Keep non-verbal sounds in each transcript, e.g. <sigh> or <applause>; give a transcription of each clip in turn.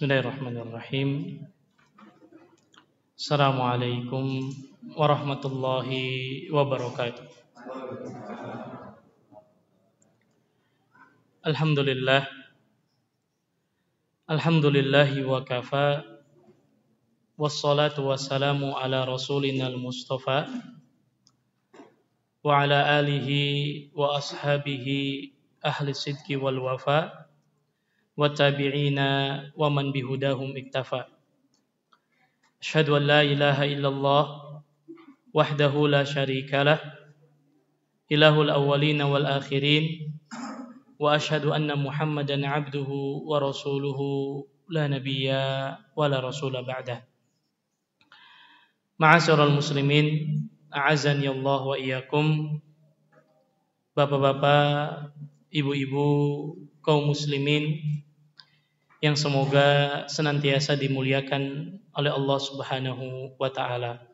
بسم الله الرحمن الرحيم السلام عليكم ورحمة الله وبركاته الحمد لله الحمد لله وكفى والصلاة والسلام على رسولنا المصطفى وعلى آله وأصحابه أهل الصدق والوفاء والتابعين ومن بهداهم اكتفى أشهد أن لا إله إلا الله وحده لا شريك له إله الأولين والآخرين وأشهد أن محمدا عبده ورسوله لا نبي ولا رسول بعده معاشر المسلمين أعزني الله واياكم بابا بابا ابو ابو kaum muslimin yang semoga senantiasa dimuliakan oleh Allah Subhanahu wa taala.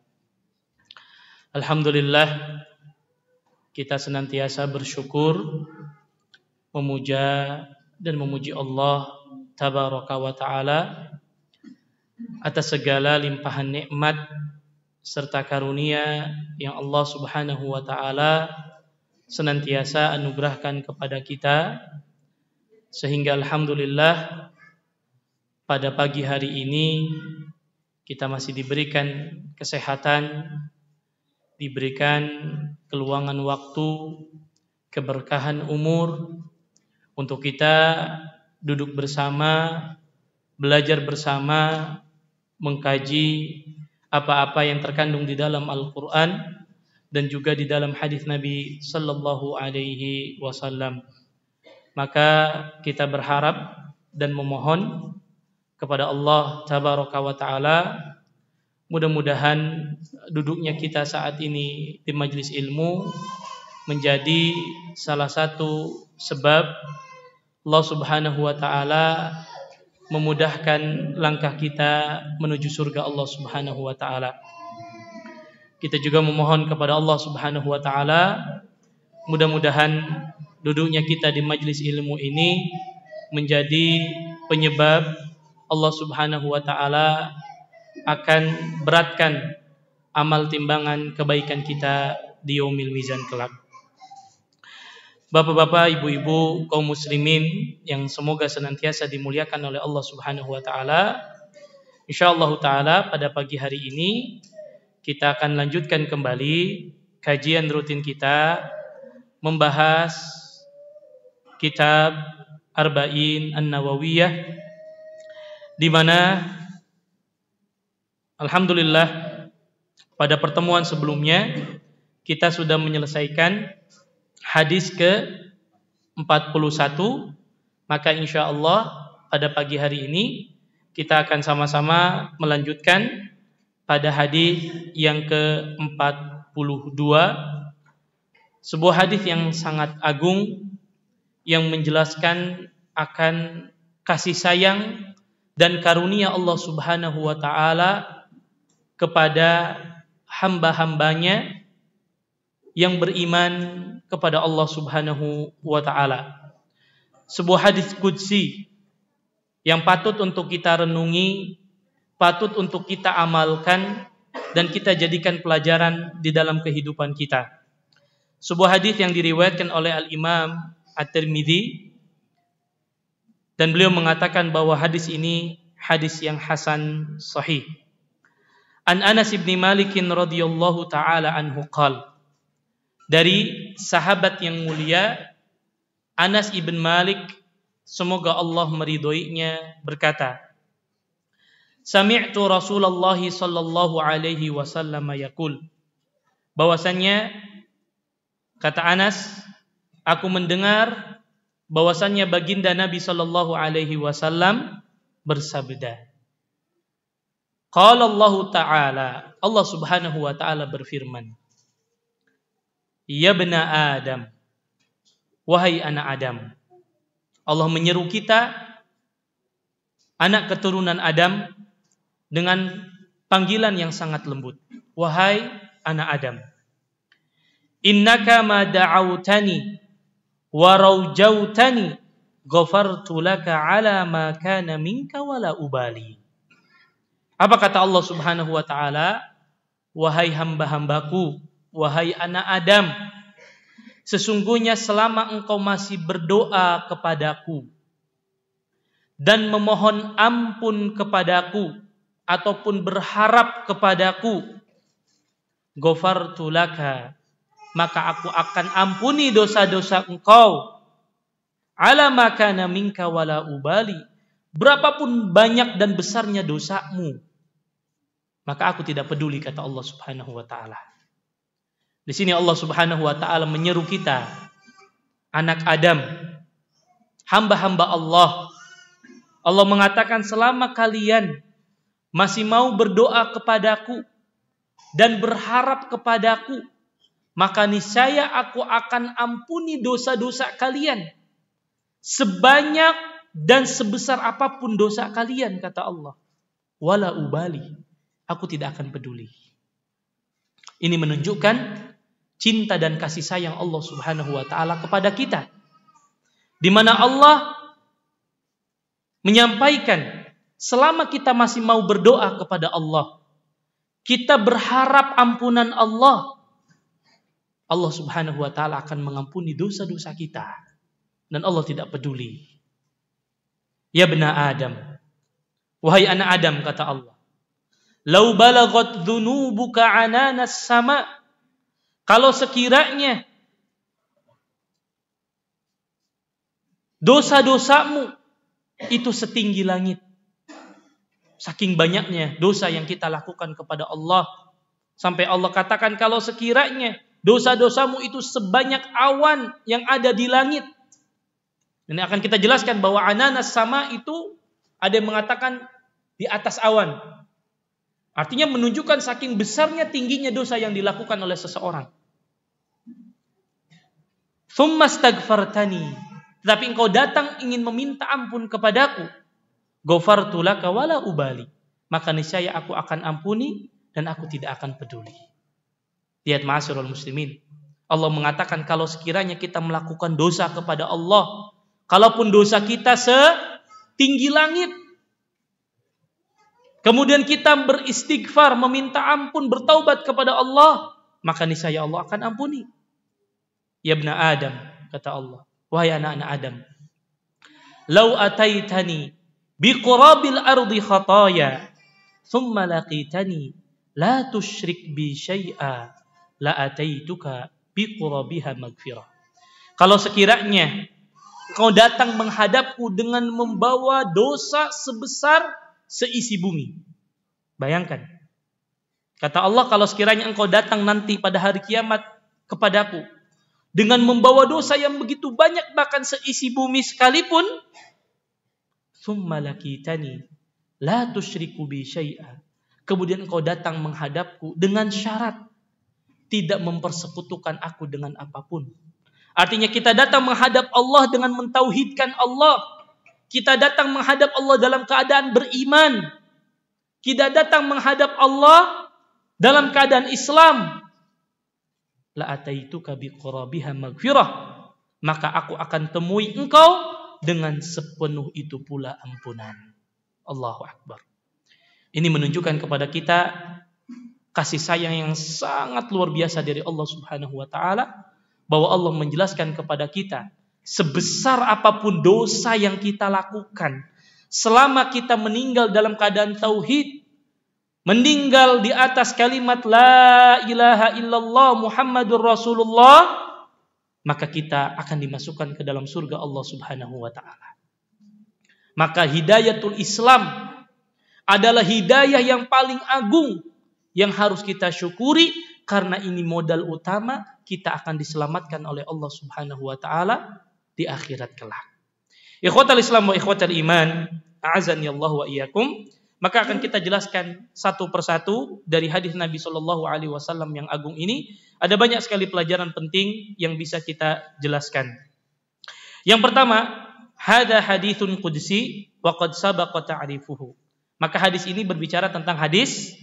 Alhamdulillah kita senantiasa bersyukur memuja dan memuji Allah tabaraka wa taala atas segala limpahan nikmat serta karunia yang Allah Subhanahu wa taala senantiasa anugerahkan kepada kita sehingga alhamdulillah pada pagi hari ini kita masih diberikan kesehatan, diberikan keluangan waktu, keberkahan umur untuk kita duduk bersama, belajar bersama, mengkaji apa-apa yang terkandung di dalam Al-Qur'an dan juga di dalam hadis Nabi sallallahu alaihi wasallam. Maka kita berharap dan memohon kepada Allah tabaraka wa taala. Mudah-mudahan duduknya kita saat ini di majelis ilmu menjadi salah satu sebab Allah Subhanahu wa taala memudahkan langkah kita menuju surga Allah Subhanahu wa taala. Kita juga memohon kepada Allah Subhanahu wa taala mudah-mudahan duduknya kita di majelis ilmu ini menjadi penyebab Allah Subhanahu wa taala akan beratkan amal timbangan kebaikan kita di yaumil mizan kelak. Bapak-bapak, ibu-ibu, kaum muslimin yang semoga senantiasa dimuliakan oleh Allah Subhanahu wa taala. Insyaallah taala pada pagi hari ini kita akan lanjutkan kembali kajian rutin kita membahas kitab Arba'in An-Nawawiyah di mana alhamdulillah pada pertemuan sebelumnya kita sudah menyelesaikan hadis ke 41 maka insya Allah pada pagi hari ini kita akan sama-sama melanjutkan pada hadis yang ke-42 sebuah hadis yang sangat agung yang menjelaskan akan kasih sayang dan karunia Allah Subhanahu wa taala kepada hamba-hambanya yang beriman kepada Allah Subhanahu wa taala. Sebuah hadis qudsi yang patut untuk kita renungi, patut untuk kita amalkan dan kita jadikan pelajaran di dalam kehidupan kita. Sebuah hadis yang diriwayatkan oleh Al Imam At-Tirmidzi dan beliau mengatakan bahwa hadis ini hadis yang hasan sahih. An Anas bin Malik radhiyallahu taala anhu qal. Dari sahabat yang mulia Anas ibn Malik semoga Allah meridhoinya berkata Sami'tu Rasulullah sallallahu alaihi wasallam yaqul bahwasanya kata Anas aku mendengar bahwasannya baginda Nabi Shallallahu alaihi wasallam bersabda Qala Allah Ta'ala Allah Subhanahu wa taala berfirman Ya Adam wahai anak Adam Allah menyeru kita anak keturunan Adam dengan panggilan yang sangat lembut wahai anak Adam innaka ma da'autani warawjautani ghafartu laka ala ma kana minka wala ubali. Apa kata Allah Subhanahu wa taala? Wahai hamba-hambaku, wahai anak Adam, sesungguhnya selama engkau masih berdoa kepadaku dan memohon ampun kepadaku ataupun berharap kepadaku, ghafartu laka maka aku akan ampuni dosa-dosa engkau. Ala makana minka wala ubali. Berapapun banyak dan besarnya dosamu, maka aku tidak peduli kata Allah Subhanahu wa taala. Di sini Allah Subhanahu wa taala menyeru kita anak Adam, hamba-hamba Allah. Allah mengatakan selama kalian masih mau berdoa kepadaku dan berharap kepadaku, maka niscaya aku akan ampuni dosa-dosa kalian sebanyak dan sebesar apapun dosa kalian kata Allah wala ubali aku tidak akan peduli ini menunjukkan cinta dan kasih sayang Allah Subhanahu wa taala kepada kita di mana Allah menyampaikan selama kita masih mau berdoa kepada Allah kita berharap ampunan Allah Allah Subhanahu wa taala akan mengampuni dosa-dosa kita dan Allah tidak peduli. Ya benar Adam. Wahai anak Adam kata Allah. Lau buka dhunubuka ananas sama kalau sekiranya dosa-dosamu itu setinggi langit. Saking banyaknya dosa yang kita lakukan kepada Allah sampai Allah katakan kalau sekiranya dosa-dosamu itu sebanyak awan yang ada di langit. Dan akan kita jelaskan bahwa ananas sama itu ada yang mengatakan di atas awan. Artinya menunjukkan saking besarnya tingginya dosa yang dilakukan oleh seseorang. Thummastagfartani. Tetapi engkau datang ingin meminta ampun kepadaku. Gofartulaka wala ubali. Maka niscaya aku akan ampuni dan aku tidak akan peduli. Lihat ma'asyiral muslimin. Allah mengatakan kalau sekiranya kita melakukan dosa kepada Allah, kalaupun dosa kita setinggi langit, kemudian kita beristighfar, meminta ampun, bertaubat kepada Allah, maka niscaya Allah akan ampuni. Ya bna Adam, kata Allah. Wahai anak-anak Adam. Lau ataitani biqurabil ardi khataya, thumma laqitani, la tushrik bi syai'a La ataituka biqurabiha magfirah. Kalau sekiranya kau datang menghadapku dengan membawa dosa sebesar seisi bumi. Bayangkan. Kata Allah kalau sekiranya engkau datang nanti pada hari kiamat kepadaku dengan membawa dosa yang begitu banyak bahkan seisi bumi sekalipun summa lakitani la tusyriku bi syai'a. Kemudian engkau datang menghadapku dengan syarat tidak mempersekutukan aku dengan apapun. Artinya kita datang menghadap Allah dengan mentauhidkan Allah. Kita datang menghadap Allah dalam keadaan beriman. Kita datang menghadap Allah dalam keadaan Islam. La itu bi qurabiha Maka aku akan temui engkau dengan sepenuh itu pula ampunan. Allahu Akbar. Ini menunjukkan kepada kita kasih sayang yang sangat luar biasa dari Allah Subhanahu wa taala bahwa Allah menjelaskan kepada kita sebesar apapun dosa yang kita lakukan selama kita meninggal dalam keadaan tauhid meninggal di atas kalimat la ilaha illallah Muhammadur Rasulullah maka kita akan dimasukkan ke dalam surga Allah Subhanahu wa taala. Maka hidayatul Islam adalah hidayah yang paling agung yang harus kita syukuri karena ini modal utama kita akan diselamatkan oleh Allah Subhanahu wa taala di akhirat kelak. Ikhwatal Islam wa ikhwatal iman, a'azani Allah wa iyyakum. Maka akan kita jelaskan satu persatu dari hadis Nabi Shallallahu Alaihi Wasallam yang agung ini. Ada banyak sekali pelajaran penting yang bisa kita jelaskan. Yang pertama, hada hadithun qudsi wa qad sabaqa ta'rifuhu. Maka hadis ini berbicara tentang hadis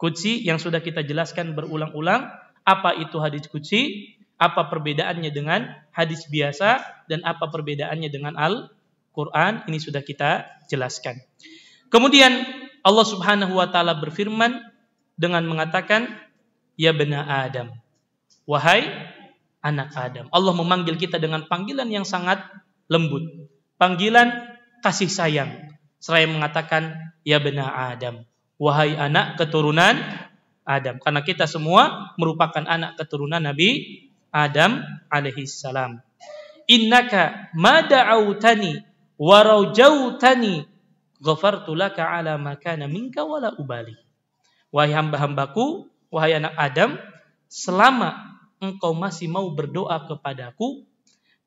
kudsi yang sudah kita jelaskan berulang-ulang apa itu hadis kudsi apa perbedaannya dengan hadis biasa dan apa perbedaannya dengan Al-Qur'an ini sudah kita jelaskan. Kemudian Allah Subhanahu wa taala berfirman dengan mengatakan ya bena Adam. Wahai anak Adam. Allah memanggil kita dengan panggilan yang sangat lembut. Panggilan kasih sayang. Seraya mengatakan, ya bena Adam wahai anak keturunan Adam. Karena kita semua merupakan anak keturunan Nabi Adam salam. Innaka mada'autani warajautani ghafartu laka ala makana minka wala ubali. Wahai hamba-hambaku, wahai anak Adam, selama engkau masih mau berdoa kepadaku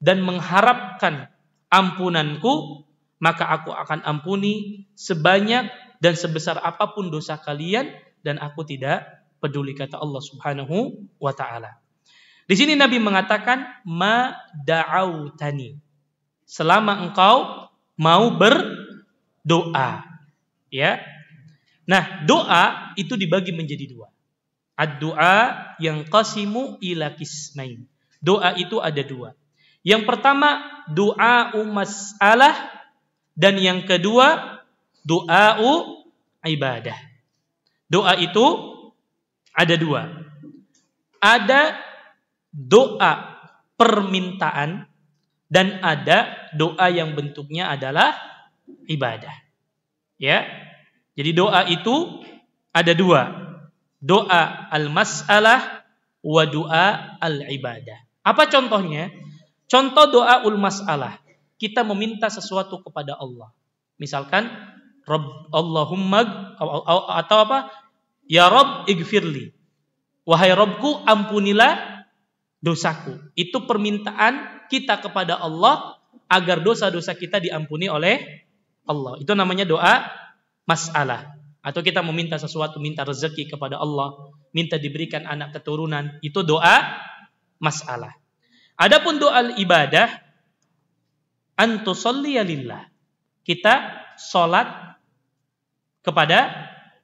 dan mengharapkan ampunanku, maka aku akan ampuni sebanyak dan sebesar apapun dosa kalian dan aku tidak peduli kata Allah Subhanahu wa taala. Di sini Nabi mengatakan ma da'autani. Selama engkau mau berdoa. Ya. Nah, doa itu dibagi menjadi dua. Ad-du'a yang qasimu ila kismain. Doa itu ada dua. Yang pertama doa umas'alah dan yang kedua doa ibadah. Doa itu ada dua. Ada doa permintaan dan ada doa yang bentuknya adalah ibadah. Ya. Jadi doa itu ada dua. Doa al-mas'alah wa doa al-ibadah. Apa contohnya? Contoh doa ul-mas'alah. Kita meminta sesuatu kepada Allah. Misalkan Rabb Allahumma atau apa? Ya Rabb igfirli. Wahai Rabbku ampunilah dosaku. Itu permintaan kita kepada Allah agar dosa-dosa kita diampuni oleh Allah. Itu namanya doa masalah. Atau kita meminta sesuatu, minta rezeki kepada Allah, minta diberikan anak keturunan, itu doa masalah. Adapun doa ibadah antusalliya lillah. Kita salat kepada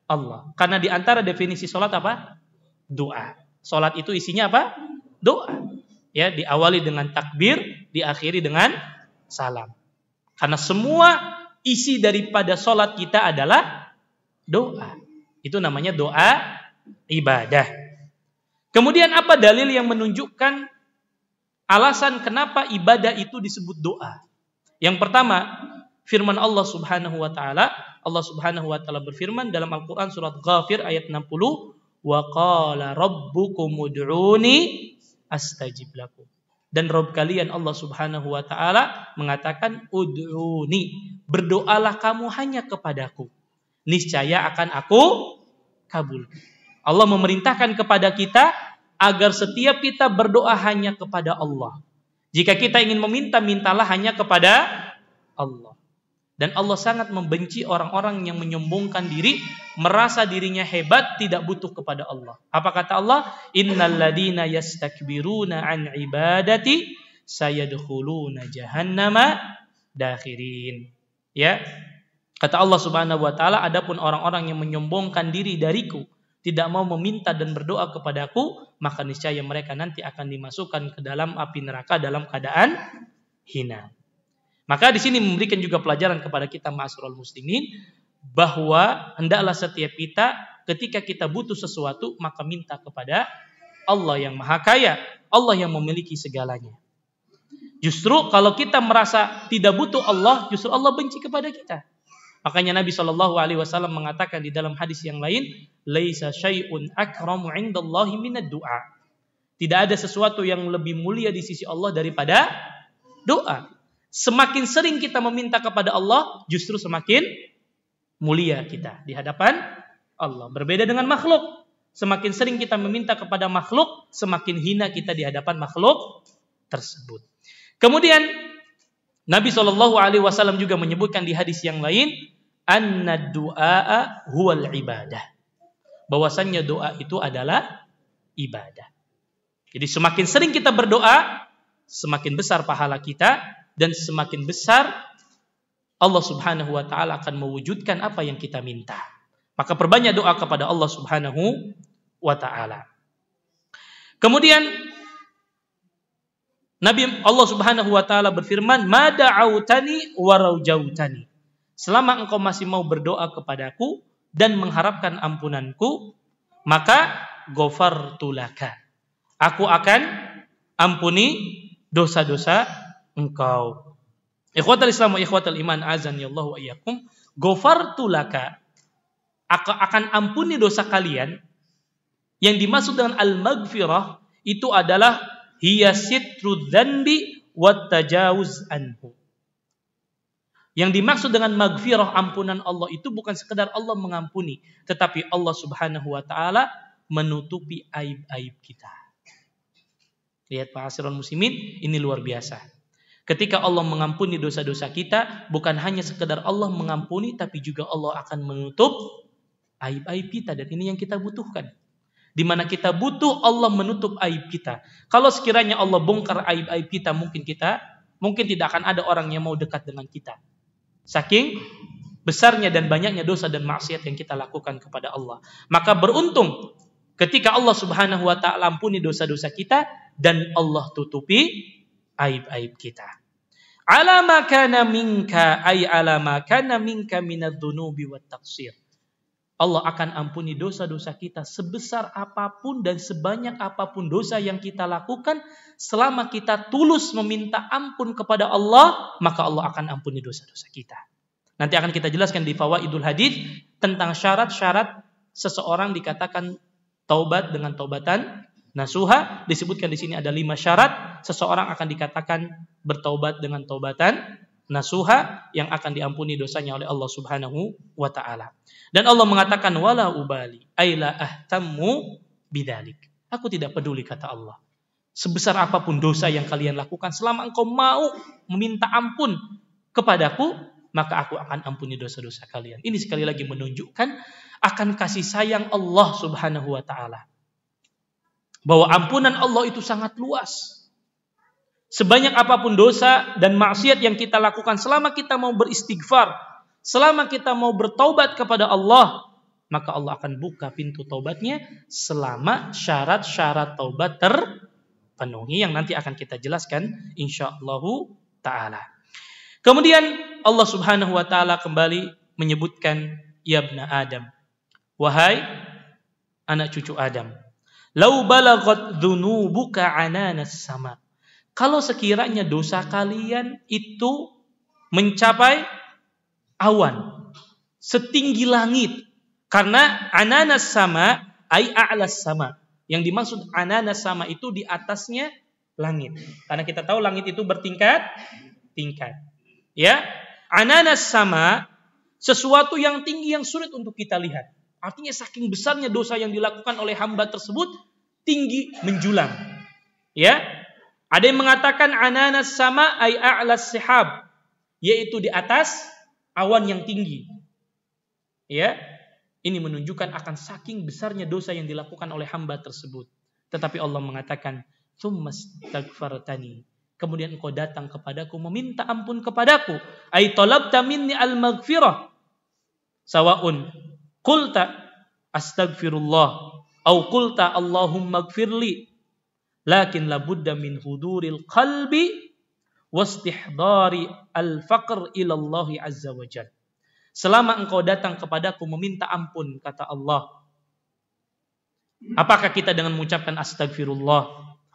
Allah. Karena di antara definisi salat apa? Doa. Salat itu isinya apa? Doa. Ya, diawali dengan takbir, diakhiri dengan salam. Karena semua isi daripada salat kita adalah doa. Itu namanya doa ibadah. Kemudian apa dalil yang menunjukkan alasan kenapa ibadah itu disebut doa? Yang pertama, firman Allah Subhanahu wa taala Allah Subhanahu wa taala berfirman dalam Al-Qur'an surat Ghafir ayat 60, "Wa qala rabbukum ud'uni astajib lakum." Dan Rob kalian Allah Subhanahu wa taala mengatakan ud'uni, berdoalah kamu hanya kepadaku. Niscaya akan aku kabul. Allah memerintahkan kepada kita agar setiap kita berdoa hanya kepada Allah. Jika kita ingin meminta, mintalah hanya kepada Allah. Dan Allah sangat membenci orang-orang yang menyombongkan diri, merasa dirinya hebat, tidak butuh kepada Allah. Apa kata Allah? Innaladina yastakbiruna an ibadati sayadkhuluna jahannama dakhirin. Ya. Kata Allah Subhanahu wa taala, adapun orang-orang yang menyombongkan diri dariku, tidak mau meminta dan berdoa kepadaku, maka niscaya mereka nanti akan dimasukkan ke dalam api neraka dalam keadaan hina. Maka di sini memberikan juga pelajaran kepada kita ma'asyiral muslimin bahwa hendaklah setiap kita ketika kita butuh sesuatu maka minta kepada Allah yang Maha Kaya, Allah yang memiliki segalanya. Justru kalau kita merasa tidak butuh Allah, justru Allah benci kepada kita. Makanya Nabi Shallallahu alaihi wasallam mengatakan di dalam hadis yang lain, "Laisa syai'un akramu 'indallahi minad du'a." Tidak ada sesuatu yang lebih mulia di sisi Allah daripada doa. Semakin sering kita meminta kepada Allah, justru semakin mulia kita di hadapan Allah. Berbeda dengan makhluk. Semakin sering kita meminta kepada makhluk, semakin hina kita di hadapan makhluk tersebut. Kemudian Nabi Shallallahu Alaihi Wasallam juga menyebutkan di hadis yang lain, an doa huwal ibadah. Bahwasannya doa itu adalah ibadah. Jadi semakin sering kita berdoa, semakin besar pahala kita dan semakin besar Allah Subhanahu wa taala akan mewujudkan apa yang kita minta. Maka perbanyak doa kepada Allah Subhanahu wa taala. Kemudian Nabi Allah Subhanahu wa taala berfirman, "Mada'autani warajautani." Selama engkau masih mau berdoa kepadaku dan mengharapkan ampunanku, maka gofartulaka. Aku akan ampuni dosa-dosa engkau. Ikhwatal Islam wa ikhwatal iman azan ya Allah wa iyyakum. Gofar laka. Aku akan ampuni dosa kalian. Yang dimaksud dengan al-maghfirah itu adalah hiya sitru wa tajawuz anhu. Yang dimaksud dengan maghfirah ampunan Allah itu bukan sekedar Allah mengampuni, tetapi Allah Subhanahu wa taala menutupi aib-aib kita. Lihat Pak Asirul Muslimin, ini luar biasa. Ketika Allah mengampuni dosa-dosa kita, bukan hanya sekedar Allah mengampuni, tapi juga Allah akan menutup aib-aib kita. Dan ini yang kita butuhkan. Di mana kita butuh Allah menutup aib kita. Kalau sekiranya Allah bongkar aib-aib kita, mungkin kita, mungkin tidak akan ada orang yang mau dekat dengan kita. Saking besarnya dan banyaknya dosa dan maksiat yang kita lakukan kepada Allah. Maka beruntung ketika Allah Subhanahu wa taala ampuni dosa-dosa kita dan Allah tutupi aib-aib kita ala ma ay ala ma kana minka Allah akan ampuni dosa-dosa kita sebesar apapun dan sebanyak apapun dosa yang kita lakukan selama kita tulus meminta ampun kepada Allah maka Allah akan ampuni dosa-dosa kita. Nanti akan kita jelaskan di Idul Hadis tentang syarat-syarat seseorang dikatakan taubat dengan taubatan nasuha disebutkan di sini ada lima syarat seseorang akan dikatakan bertaubat dengan taubatan nasuha yang akan diampuni dosanya oleh Allah Subhanahu wa taala. Dan Allah mengatakan wala ubali aila ahtammu bidalik. Aku tidak peduli kata Allah. Sebesar apapun dosa yang kalian lakukan selama engkau mau meminta ampun kepadaku, maka aku akan ampuni dosa-dosa kalian. Ini sekali lagi menunjukkan akan kasih sayang Allah Subhanahu wa taala bahwa ampunan Allah itu sangat luas. Sebanyak apapun dosa dan maksiat yang kita lakukan selama kita mau beristighfar, selama kita mau bertaubat kepada Allah, maka Allah akan buka pintu taubatnya selama syarat-syarat taubat terpenuhi yang nanti akan kita jelaskan insyaallah taala. Kemudian Allah Subhanahu wa taala kembali menyebutkan ya Adam. Wahai anak cucu Adam, Lau balagat buka ananas sama. Kalau sekiranya dosa kalian itu mencapai awan setinggi langit karena ananas sama ai a'las sama. Yang dimaksud ananas sama itu di atasnya langit. Karena kita tahu langit itu bertingkat tingkat. Ya. Ananas sama sesuatu yang tinggi yang sulit untuk kita lihat. Artinya saking besarnya dosa yang dilakukan oleh hamba tersebut tinggi menjulang. Ya. Ada yang mengatakan ananas sama ay a'las sihab, yaitu di atas awan yang tinggi. Ya. Ini menunjukkan akan saking besarnya dosa yang dilakukan oleh hamba tersebut. Tetapi Allah mengatakan, "Tsummastaghfartani." Kemudian engkau datang kepadaku meminta ampun kepadaku. Ai talabta minni al-maghfirah. Sawaun qulta astaghfirullah au qulta Allahumma gfirli lakin labudda min huduril qalbi wastihdari al-faqr ila Allah azza wa jal. Selama engkau datang kepadaku meminta ampun kata Allah. Apakah kita dengan mengucapkan astagfirullah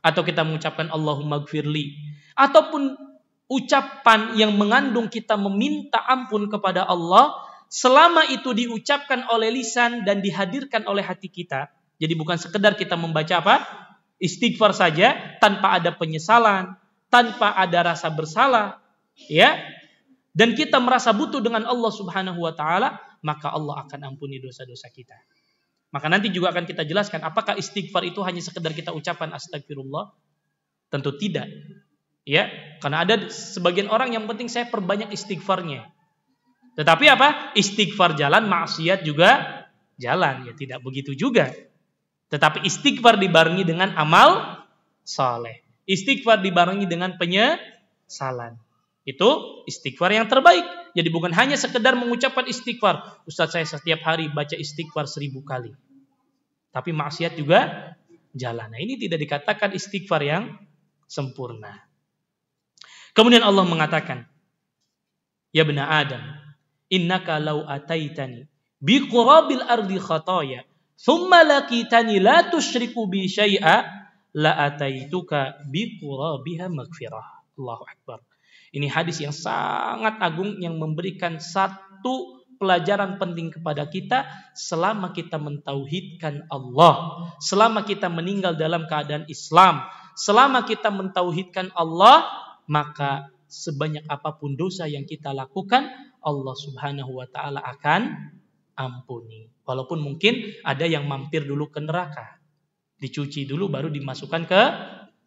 atau kita mengucapkan Allahumma gfirli ataupun ucapan yang mengandung kita meminta ampun kepada Allah selama itu diucapkan oleh lisan dan dihadirkan oleh hati kita jadi bukan sekedar kita membaca apa? Istighfar saja tanpa ada penyesalan, tanpa ada rasa bersalah, ya. Dan kita merasa butuh dengan Allah Subhanahu wa taala, maka Allah akan ampuni dosa-dosa kita. Maka nanti juga akan kita jelaskan apakah istighfar itu hanya sekedar kita ucapan astagfirullah? Tentu tidak. Ya, karena ada sebagian orang yang penting saya perbanyak istighfarnya. Tetapi apa? Istighfar jalan, maksiat juga jalan. Ya tidak begitu juga. Tetapi istighfar dibarengi dengan amal saleh. Istighfar dibarengi dengan penyesalan. Itu istighfar yang terbaik. Jadi bukan hanya sekedar mengucapkan istighfar. Ustaz saya setiap hari baca istighfar seribu kali. Tapi maksiat juga jalan. Nah ini tidak dikatakan istighfar yang sempurna. Kemudian Allah mengatakan, Ya benar Adam, innaka lau ataitani bi qurabil ardi khataya Thumma la bi syai'a la ataituka bi qurabiha maghfirah. Allahu Akbar. Ini hadis yang sangat agung yang memberikan satu pelajaran penting kepada kita selama kita mentauhidkan Allah, selama kita meninggal dalam keadaan Islam, selama kita mentauhidkan Allah, maka sebanyak apapun dosa yang kita lakukan, Allah Subhanahu wa taala akan ampuni. Walaupun mungkin ada yang mampir dulu ke neraka. Dicuci dulu baru dimasukkan ke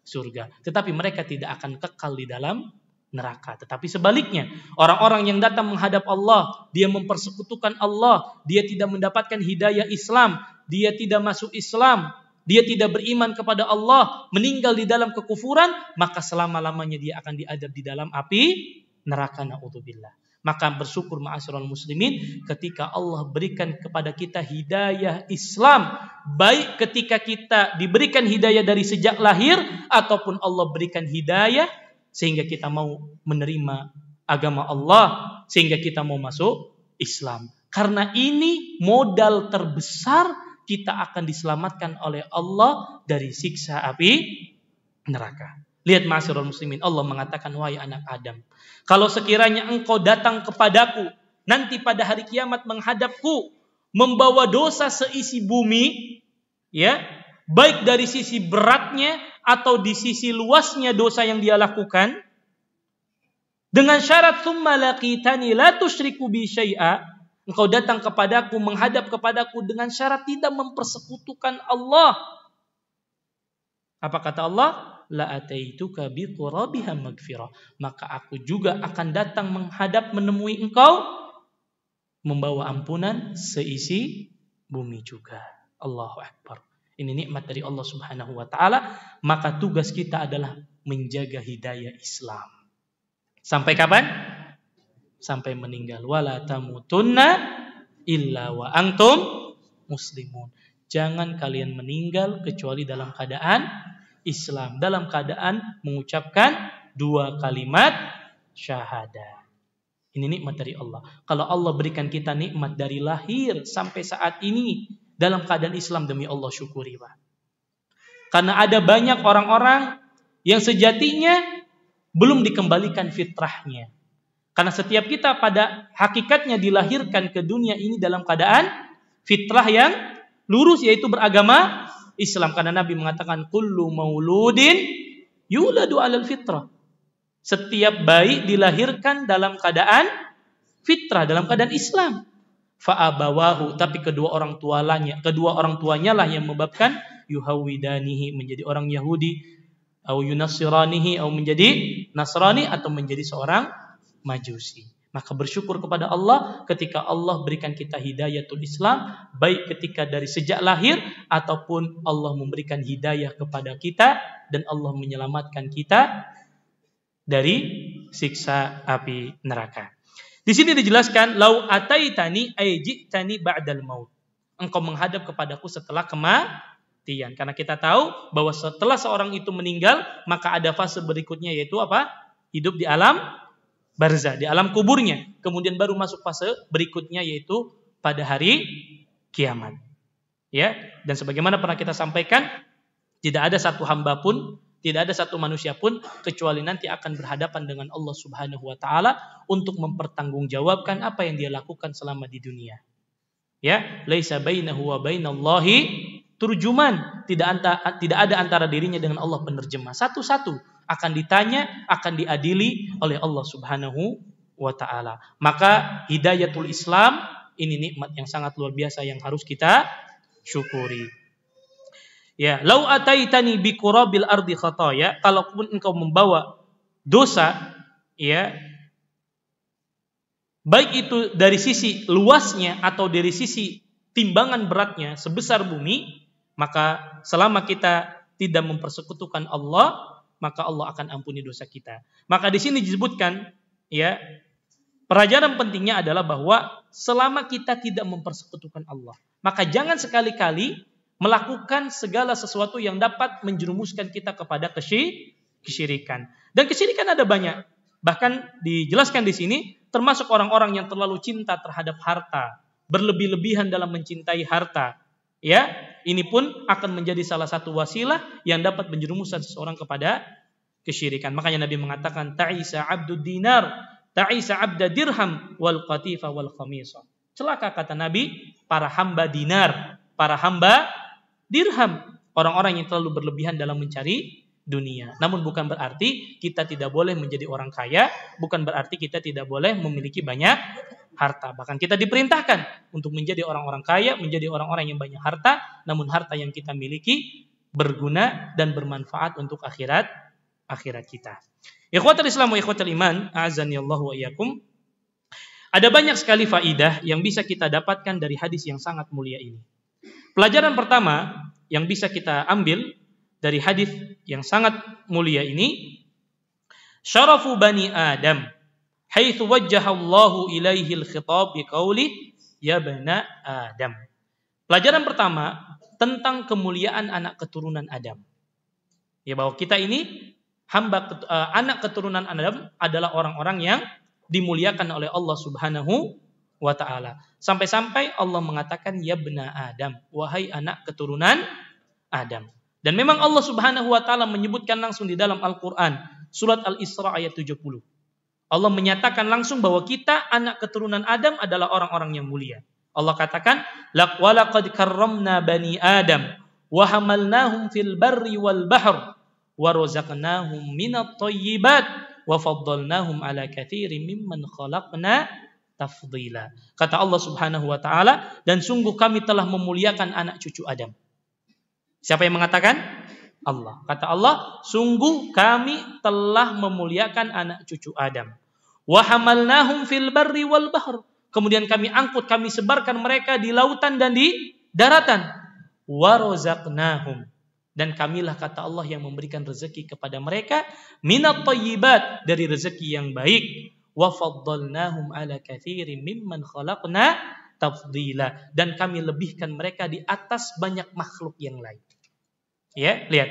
surga. Tetapi mereka tidak akan kekal di dalam neraka. Tetapi sebaliknya, orang-orang yang datang menghadap Allah, dia mempersekutukan Allah, dia tidak mendapatkan hidayah Islam, dia tidak masuk Islam, dia tidak beriman kepada Allah, meninggal di dalam kekufuran, maka selama-lamanya dia akan diadab di dalam api neraka naudzubillah. Maka bersyukur ma'asyiral muslimin ketika Allah berikan kepada kita hidayah Islam. Baik ketika kita diberikan hidayah dari sejak lahir ataupun Allah berikan hidayah sehingga kita mau menerima agama Allah, sehingga kita mau masuk Islam. Karena ini modal terbesar kita akan diselamatkan oleh Allah dari siksa api neraka. Lihat masyarakat muslimin, Allah mengatakan, wahai anak Adam, kalau sekiranya engkau datang kepadaku, nanti pada hari kiamat menghadapku, membawa dosa seisi bumi, ya, baik dari sisi beratnya atau di sisi luasnya dosa yang dia lakukan, dengan syarat summa laqitani la tusyriku bi syai'a, engkau datang kepadaku, menghadap kepadaku dengan syarat tidak mempersekutukan Allah. Apa kata Allah? la'ataituka biqurabiha magfirah. Maka aku juga akan datang menghadap menemui engkau membawa ampunan seisi bumi juga. Allahu Akbar. Ini nikmat dari Allah Subhanahu wa taala, maka tugas kita adalah menjaga hidayah Islam. Sampai kapan? Sampai meninggal. Wala tamutunna illa wa antum muslimun. Jangan kalian meninggal kecuali dalam keadaan Islam dalam keadaan mengucapkan dua kalimat syahadat. Ini nikmat dari Allah. Kalau Allah berikan kita nikmat dari lahir sampai saat ini dalam keadaan Islam demi Allah syukuri, Pak. Karena ada banyak orang-orang yang sejatinya belum dikembalikan fitrahnya. Karena setiap kita pada hakikatnya dilahirkan ke dunia ini dalam keadaan fitrah yang lurus yaitu beragama Islam karena Nabi mengatakan kullu mauludin yuladu alal fitrah. Setiap bayi dilahirkan dalam keadaan fitrah, dalam keadaan Islam. Fa'abawahu, tapi kedua orang tuanya, kedua orang tuanya lah yang menyebabkan yuhawidanihi menjadi orang Yahudi, atau yunasiranihi, atau menjadi Nasrani atau menjadi seorang Majusi. Maka bersyukur kepada Allah ketika Allah berikan kita hidayah hidayatul Islam, baik ketika dari sejak lahir ataupun Allah memberikan hidayah kepada kita dan Allah menyelamatkan kita dari siksa api neraka. Di sini dijelaskan lau ataitani tani ba'dal maut. Engkau menghadap kepadaku setelah kematian. Karena kita tahu bahwa setelah seorang itu meninggal, maka ada fase berikutnya yaitu apa? Hidup di alam barzah, di alam kuburnya. Kemudian baru masuk fase berikutnya yaitu pada hari kiamat. Ya, dan sebagaimana pernah kita sampaikan, tidak ada satu hamba pun, tidak ada satu manusia pun kecuali nanti akan berhadapan dengan Allah Subhanahu wa taala untuk mempertanggungjawabkan apa yang dia lakukan selama di dunia. Ya, laisa bainahu wa bainallahi turjuman, tidak tidak ada antara dirinya dengan Allah penerjemah. Satu-satu akan ditanya, akan diadili oleh Allah Subhanahu wa taala. Maka hidayatul Islam ini nikmat yang sangat luar biasa yang harus kita syukuri. Ya, lau ataitani bi qurabil ardi khataya, kalaupun engkau membawa dosa, ya, baik itu dari sisi luasnya atau dari sisi timbangan beratnya sebesar bumi, maka selama kita tidak mempersekutukan Allah, maka Allah akan ampuni dosa kita. Maka di sini disebutkan ya pelajaran pentingnya adalah bahwa selama kita tidak mempersekutukan Allah, maka jangan sekali-kali melakukan segala sesuatu yang dapat menjerumuskan kita kepada kesyirikan. Dan kesyirikan ada banyak. Bahkan dijelaskan di sini termasuk orang-orang yang terlalu cinta terhadap harta, berlebih-lebihan dalam mencintai harta, ya ini pun akan menjadi salah satu wasilah yang dapat menjerumuskan seseorang kepada kesyirikan. Makanya Nabi mengatakan ta'isa abdud dinar, ta'isa abda dirham wal qatifa wal khamisah. Celaka kata Nabi para hamba dinar, para hamba dirham, orang-orang yang terlalu berlebihan dalam mencari dunia. Namun bukan berarti kita tidak boleh menjadi orang kaya, bukan berarti kita tidak boleh memiliki banyak harta. Bahkan kita diperintahkan untuk menjadi orang-orang kaya, menjadi orang-orang yang banyak harta, namun harta yang kita miliki berguna dan bermanfaat untuk akhirat akhirat kita. Ikhwatul Islam wa ikhwatul iman, azani Allah wa iyyakum. Ada banyak sekali faidah yang bisa kita dapatkan dari hadis yang sangat mulia ini. Pelajaran pertama yang bisa kita ambil dari hadis yang sangat mulia ini, syarafu bani Adam حيث وجه ilaihi إليه الخطاب بقوله ya بنا Adam. Pelajaran pertama tentang kemuliaan anak keturunan Adam. Ya bahwa kita ini hamba eh, anak keturunan Adam adalah orang-orang yang dimuliakan oleh Allah Subhanahu wa taala. Sampai-sampai Allah mengatakan ya bena Adam, wahai anak keturunan Adam. Dan memang Allah Subhanahu wa taala menyebutkan langsung di dalam Al-Qur'an surat Al-Isra ayat 70. Allah menyatakan langsung bahwa kita anak keturunan Adam adalah orang-orang yang mulia. Allah katakan, "Laqad karramna bani Adam wa hamalnahum fil barri wal bahr wa razaqnahum minat thayyibat wa faddalnahum ala katsirin mimman khalaqna tafdila." Kata Allah Subhanahu wa taala, "Dan sungguh kami telah memuliakan anak cucu Adam." Siapa yang mengatakan? Allah. Kata Allah, sungguh kami telah memuliakan anak cucu Adam. hamalnahum fil barri wal bahr. Kemudian kami angkut, kami sebarkan mereka di lautan dan di daratan. razaqnahum Dan kamilah kata Allah yang memberikan rezeki kepada mereka. Minat tayyibat. Dari rezeki yang baik. wa faddalnahum ala kathirin mimman khalaqna tafdila. Dan kami lebihkan mereka di atas banyak makhluk yang lain. Ya, lihat.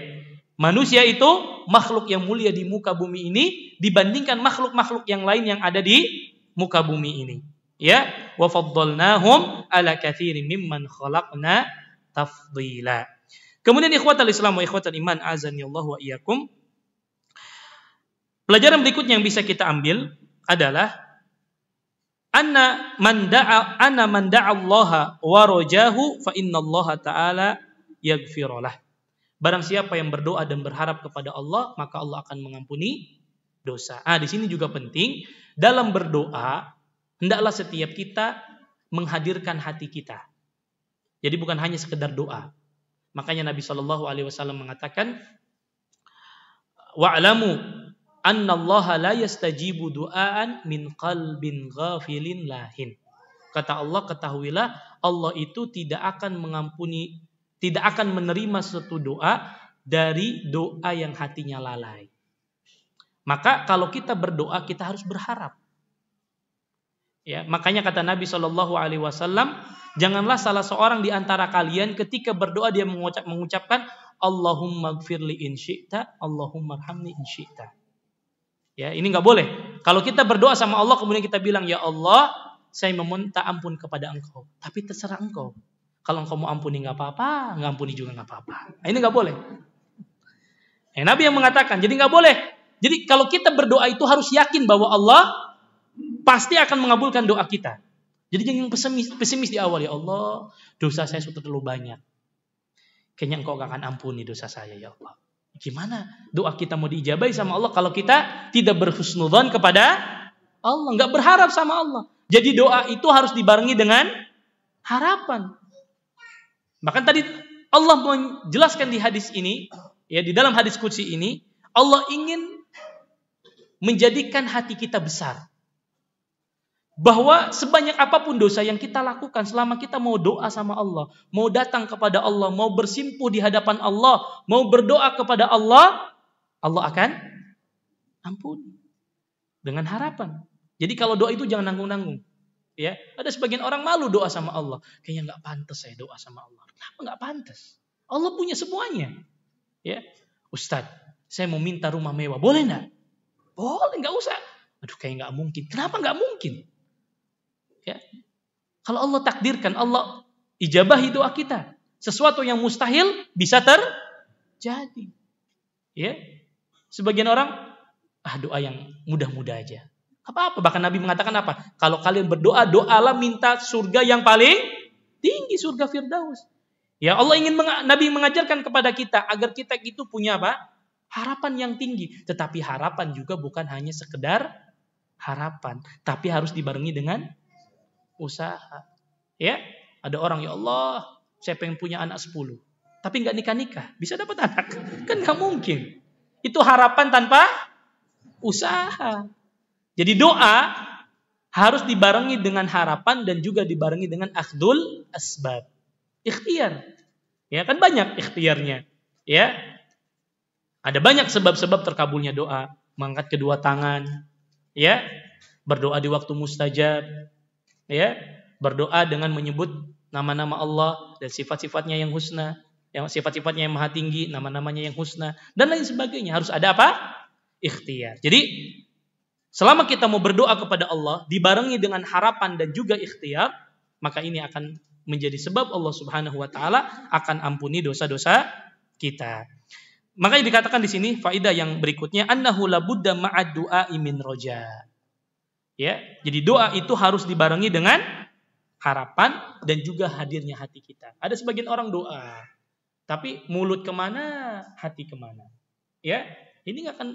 Manusia itu makhluk yang mulia di muka bumi ini dibandingkan makhluk-makhluk yang lain yang ada di muka bumi ini. Ya, wa faddalnahum ala katsirin mimman khalaqna tafdila. Kemudian ikhwatal Islam wa ikhwatal iman azani Allah wa iyyakum. Pelajaran berikutnya yang bisa kita ambil adalah anna man da'a anna man da'a Allah wa rajahu fa inna Allah ta'ala yaghfirulah. Barang siapa yang berdoa dan berharap kepada Allah, maka Allah akan mengampuni dosa. Ah, di sini juga penting dalam berdoa hendaklah setiap kita menghadirkan hati kita. Jadi bukan hanya sekedar doa. Makanya Nabi Shallallahu alaihi wasallam mengatakan wa'lamu annallaha la yastajibu du'aan min qalbin ghafilin lahin. Kata Allah, ketahuilah Allah itu tidak akan mengampuni tidak akan menerima suatu doa dari doa yang hatinya lalai. Maka kalau kita berdoa kita harus berharap. Ya, makanya kata Nabi Shallallahu Alaihi Wasallam, janganlah salah seorang di antara kalian ketika berdoa dia mengucap, mengucapkan Allahumma gfirli syi'ta, Allahumma hamni insyita. Ya, ini nggak boleh. Kalau kita berdoa sama Allah kemudian kita bilang ya Allah, saya meminta ampun kepada Engkau, tapi terserah Engkau. Kalau engkau mau ampuni nggak apa-apa, nggak ampuni juga nggak apa-apa. Nah, ini nggak boleh. Nah, Nabi yang mengatakan, jadi nggak boleh. Jadi kalau kita berdoa itu harus yakin bahwa Allah pasti akan mengabulkan doa kita. Jadi jangan pesimis, pesimis di awal ya Allah, dosa saya sudah terlalu banyak. Kayaknya engkau gak akan ampuni dosa saya ya Allah. Gimana doa kita mau diijabai sama Allah kalau kita tidak berhusnudhan kepada Allah, nggak berharap sama Allah. Jadi doa itu harus dibarengi dengan harapan. Bahkan tadi Allah menjelaskan di hadis ini, ya di dalam hadis kunci ini, Allah ingin menjadikan hati kita besar. Bahwa sebanyak apapun dosa yang kita lakukan selama kita mau doa sama Allah, mau datang kepada Allah, mau bersimpu di hadapan Allah, mau berdoa kepada Allah, Allah akan ampun dengan harapan. Jadi kalau doa itu jangan nanggung-nanggung. Ya, ada sebagian orang malu doa sama Allah. Kayaknya nggak pantas saya doa sama Allah. Kenapa nggak pantas? Allah punya semuanya. Ya, Ustadz, saya mau minta rumah mewah, boleh nggak? Boleh, nggak usah. Aduh, kayak nggak mungkin. Kenapa nggak mungkin? Ya, kalau Allah takdirkan, Allah ijabah doa kita. Sesuatu yang mustahil bisa terjadi. Ya, sebagian orang ah doa yang mudah-mudah aja. Apa-apa. Bahkan Nabi mengatakan apa? Kalau kalian berdoa, doalah minta surga yang paling tinggi, surga Firdaus. Ya Allah ingin meng Nabi mengajarkan kepada kita agar kita itu punya apa? Harapan yang tinggi. Tetapi harapan juga bukan hanya sekedar harapan, tapi harus dibarengi dengan usaha. Ya, ada orang ya Allah, saya pengen punya anak 10 tapi nggak nikah nikah bisa dapat anak kan nggak mungkin itu harapan tanpa usaha jadi doa harus dibarengi dengan harapan dan juga dibarengi dengan akhdul asbab. Ikhtiar. Ya kan banyak ikhtiarnya. Ya. Ada banyak sebab-sebab terkabulnya doa. Mengangkat kedua tangan. Ya. Berdoa di waktu mustajab. Ya. Berdoa dengan menyebut nama-nama Allah dan sifat-sifatnya yang husna. Yang sifat-sifatnya yang maha tinggi, nama-namanya yang husna. Dan lain sebagainya. Harus ada apa? Ikhtiar. Jadi Selama kita mau berdoa kepada Allah dibarengi dengan harapan dan juga ikhtiar, maka ini akan menjadi sebab Allah Subhanahu wa taala akan ampuni dosa-dosa kita. Makanya dikatakan di sini faidah yang berikutnya annahu labudda ma'ad du'a imin roja. Ya, jadi doa itu harus dibarengi dengan harapan dan juga hadirnya hati kita. Ada sebagian orang doa, tapi mulut kemana, hati kemana. Ya, ini nggak akan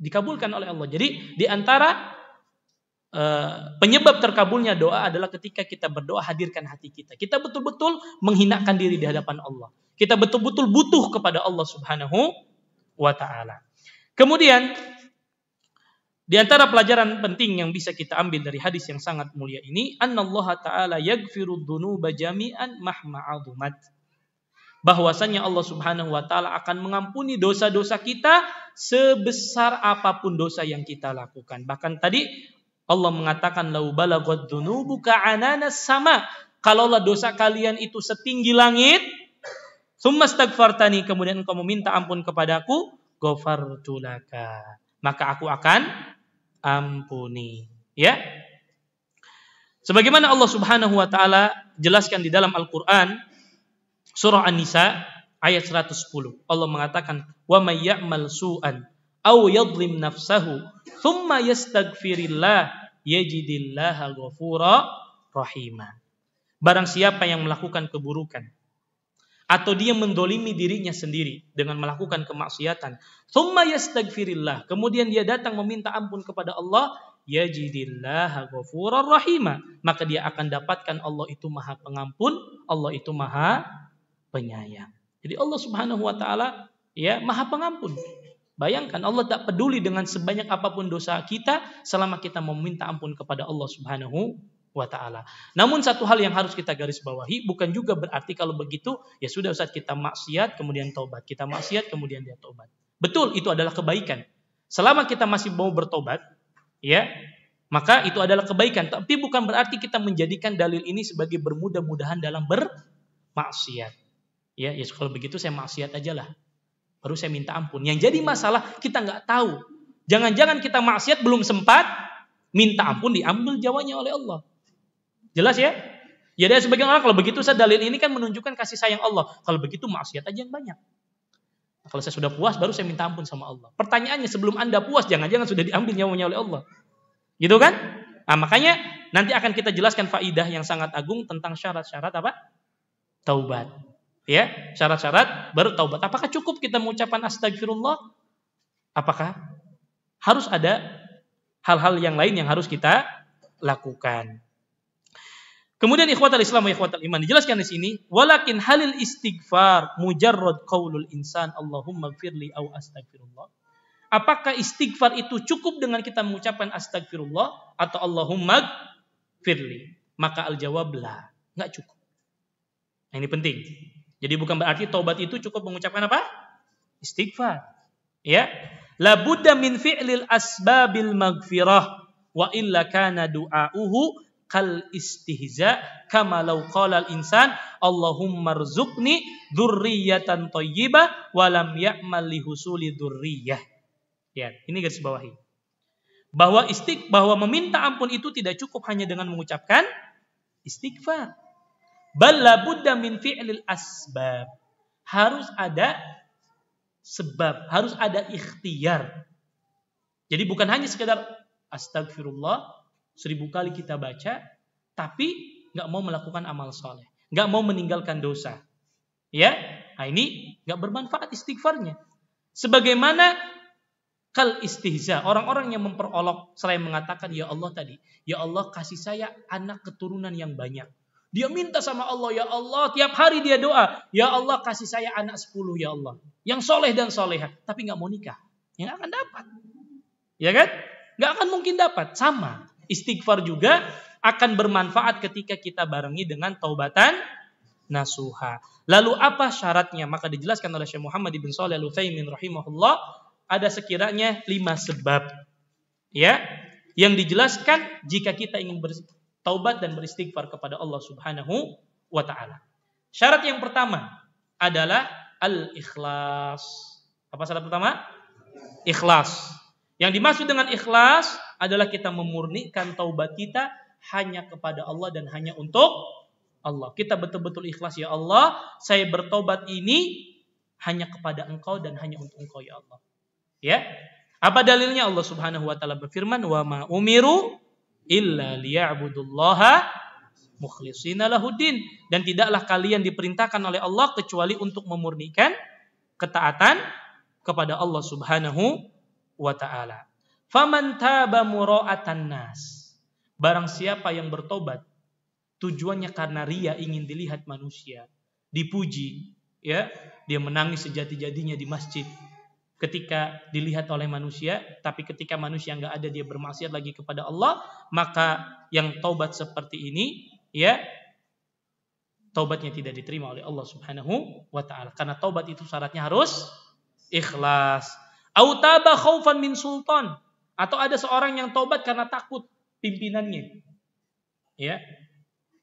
dikabulkan oleh Allah. Jadi di antara uh, penyebab terkabulnya doa adalah ketika kita berdoa hadirkan hati kita. Kita betul-betul menghinakan diri di hadapan Allah. Kita betul-betul butuh kepada Allah Subhanahu wa taala. Kemudian di antara pelajaran penting yang bisa kita ambil dari hadis yang sangat mulia ini, annallaha ta'ala yaghfirudz dzunuba jami'an mahma 'azumat bahwasanya Allah Subhanahu wa taala akan mengampuni dosa-dosa kita sebesar apapun dosa yang kita lakukan. Bahkan tadi Allah mengatakan lau balagot dunubuka anana sama. Kalaulah dosa kalian itu setinggi langit, Summastagfartani kemudian engkau meminta ampun kepadaku, gofartulaka. Maka aku akan ampuni. Ya. Sebagaimana Allah Subhanahu wa taala jelaskan di dalam Al-Qur'an Surah An-Nisa ayat 110. Allah mengatakan, "Wa may ya'mal su'an aw yadhlim nafsahu thumma yastaghfirillah yajidillaha ghafura rahima." Barang siapa yang melakukan keburukan atau dia mendolimi dirinya sendiri dengan melakukan kemaksiatan. Thumma yastagfirillah. Kemudian dia datang meminta ampun kepada Allah. Yajidillaha ghafura rahima. Maka dia akan dapatkan Allah itu maha pengampun. Allah itu maha penyayang. Jadi Allah Subhanahu wa taala ya Maha Pengampun. Bayangkan Allah tak peduli dengan sebanyak apapun dosa kita selama kita meminta ampun kepada Allah Subhanahu wa taala. Namun satu hal yang harus kita garis bawahi bukan juga berarti kalau begitu ya sudah saat kita maksiat kemudian taubat, kita maksiat kemudian dia taubat. Betul itu adalah kebaikan. Selama kita masih mau bertobat ya maka itu adalah kebaikan tapi bukan berarti kita menjadikan dalil ini sebagai bermudah-mudahan dalam bermaksiat. Ya, ya kalau begitu saya maksiat aja lah. Baru saya minta ampun. Yang jadi masalah kita nggak tahu. Jangan-jangan kita maksiat belum sempat minta ampun diambil jawanya oleh Allah. Jelas ya? Ya ada sebagian orang kalau begitu saya dalil ini kan menunjukkan kasih sayang Allah. Kalau begitu maksiat aja yang banyak. Nah, kalau saya sudah puas baru saya minta ampun sama Allah. Pertanyaannya sebelum Anda puas jangan-jangan sudah diambil nyawanya oleh Allah. Gitu kan? Nah, makanya nanti akan kita jelaskan faidah yang sangat agung tentang syarat-syarat apa? Taubat ya syarat-syarat baru taubat. Apakah cukup kita mengucapkan astagfirullah? Apakah harus ada hal-hal yang lain yang harus kita lakukan? Kemudian al Islam wa al iman dijelaskan di sini, walakin halil istighfar mujarrad qaulul insan Allahumma gfirli au astagfirullah. Apakah istighfar itu cukup dengan kita mengucapkan astagfirullah atau Allahumma gfirli? Maka al jawab lah enggak cukup. Nah, ini penting. Jadi bukan berarti taubat itu cukup mengucapkan apa? Istighfar. Ya. La budda min fi'lil asbabil magfirah wa illa kana du'auhu kal istihza kama law qala al insan Allahumma rzuqni dzurriyyatan thayyibah wa lam ya'mal li husuli dzurriyyah. Ya, ini garis bawahi. Bahwa istiq. bahwa meminta ampun itu tidak cukup hanya dengan mengucapkan istighfar. Balabudda Buddha min fi'lil asbab. Harus ada sebab, harus ada ikhtiar. Jadi bukan hanya sekedar astagfirullah seribu kali kita baca, tapi nggak mau melakukan amal soleh, nggak mau meninggalkan dosa, ya? Nah ini nggak bermanfaat istighfarnya. Sebagaimana kal istihza orang-orang yang memperolok selain mengatakan ya Allah tadi, ya Allah kasih saya anak keturunan yang banyak. Dia minta sama Allah, ya Allah, tiap hari dia doa, ya Allah kasih saya anak sepuluh ya Allah. Yang soleh dan soleha, tapi nggak mau nikah. Ya gak akan dapat. Ya kan? Nggak akan mungkin dapat. Sama. Istighfar juga akan bermanfaat ketika kita barengi dengan taubatan nasuha. Lalu apa syaratnya? Maka dijelaskan oleh Syekh Muhammad ibn Salih Al-Utsaimin rahimahullah ada sekiranya lima sebab. Ya, yang dijelaskan jika kita ingin taubat dan beristighfar kepada Allah Subhanahu wa taala. Syarat yang pertama adalah al-ikhlas. Apa syarat pertama? Ikhlas. Yang dimaksud dengan ikhlas adalah kita memurnikan taubat kita hanya kepada Allah dan hanya untuk Allah. Kita betul-betul ikhlas ya Allah, saya bertobat ini hanya kepada Engkau dan hanya untuk Engkau ya Allah. Ya. Apa dalilnya Allah Subhanahu wa taala berfirman, "Wa ma umiru illa liya'budullaha mukhlisina lahuddin dan tidaklah kalian diperintahkan oleh Allah kecuali untuk memurnikan ketaatan kepada Allah Subhanahu wa taala. Faman taba mura'atan nas. Barang siapa yang bertobat tujuannya karena ria ingin dilihat manusia, dipuji, ya, dia menangis sejati jadinya di masjid, ketika dilihat oleh manusia, tapi ketika manusia nggak ada dia bermaksiat lagi kepada Allah, maka yang taubat seperti ini, ya taubatnya tidak diterima oleh Allah Subhanahu wa taala. Karena taubat itu syaratnya harus ikhlas. Autaba khaufan min sultan atau ada seorang yang taubat karena takut pimpinannya. Ya.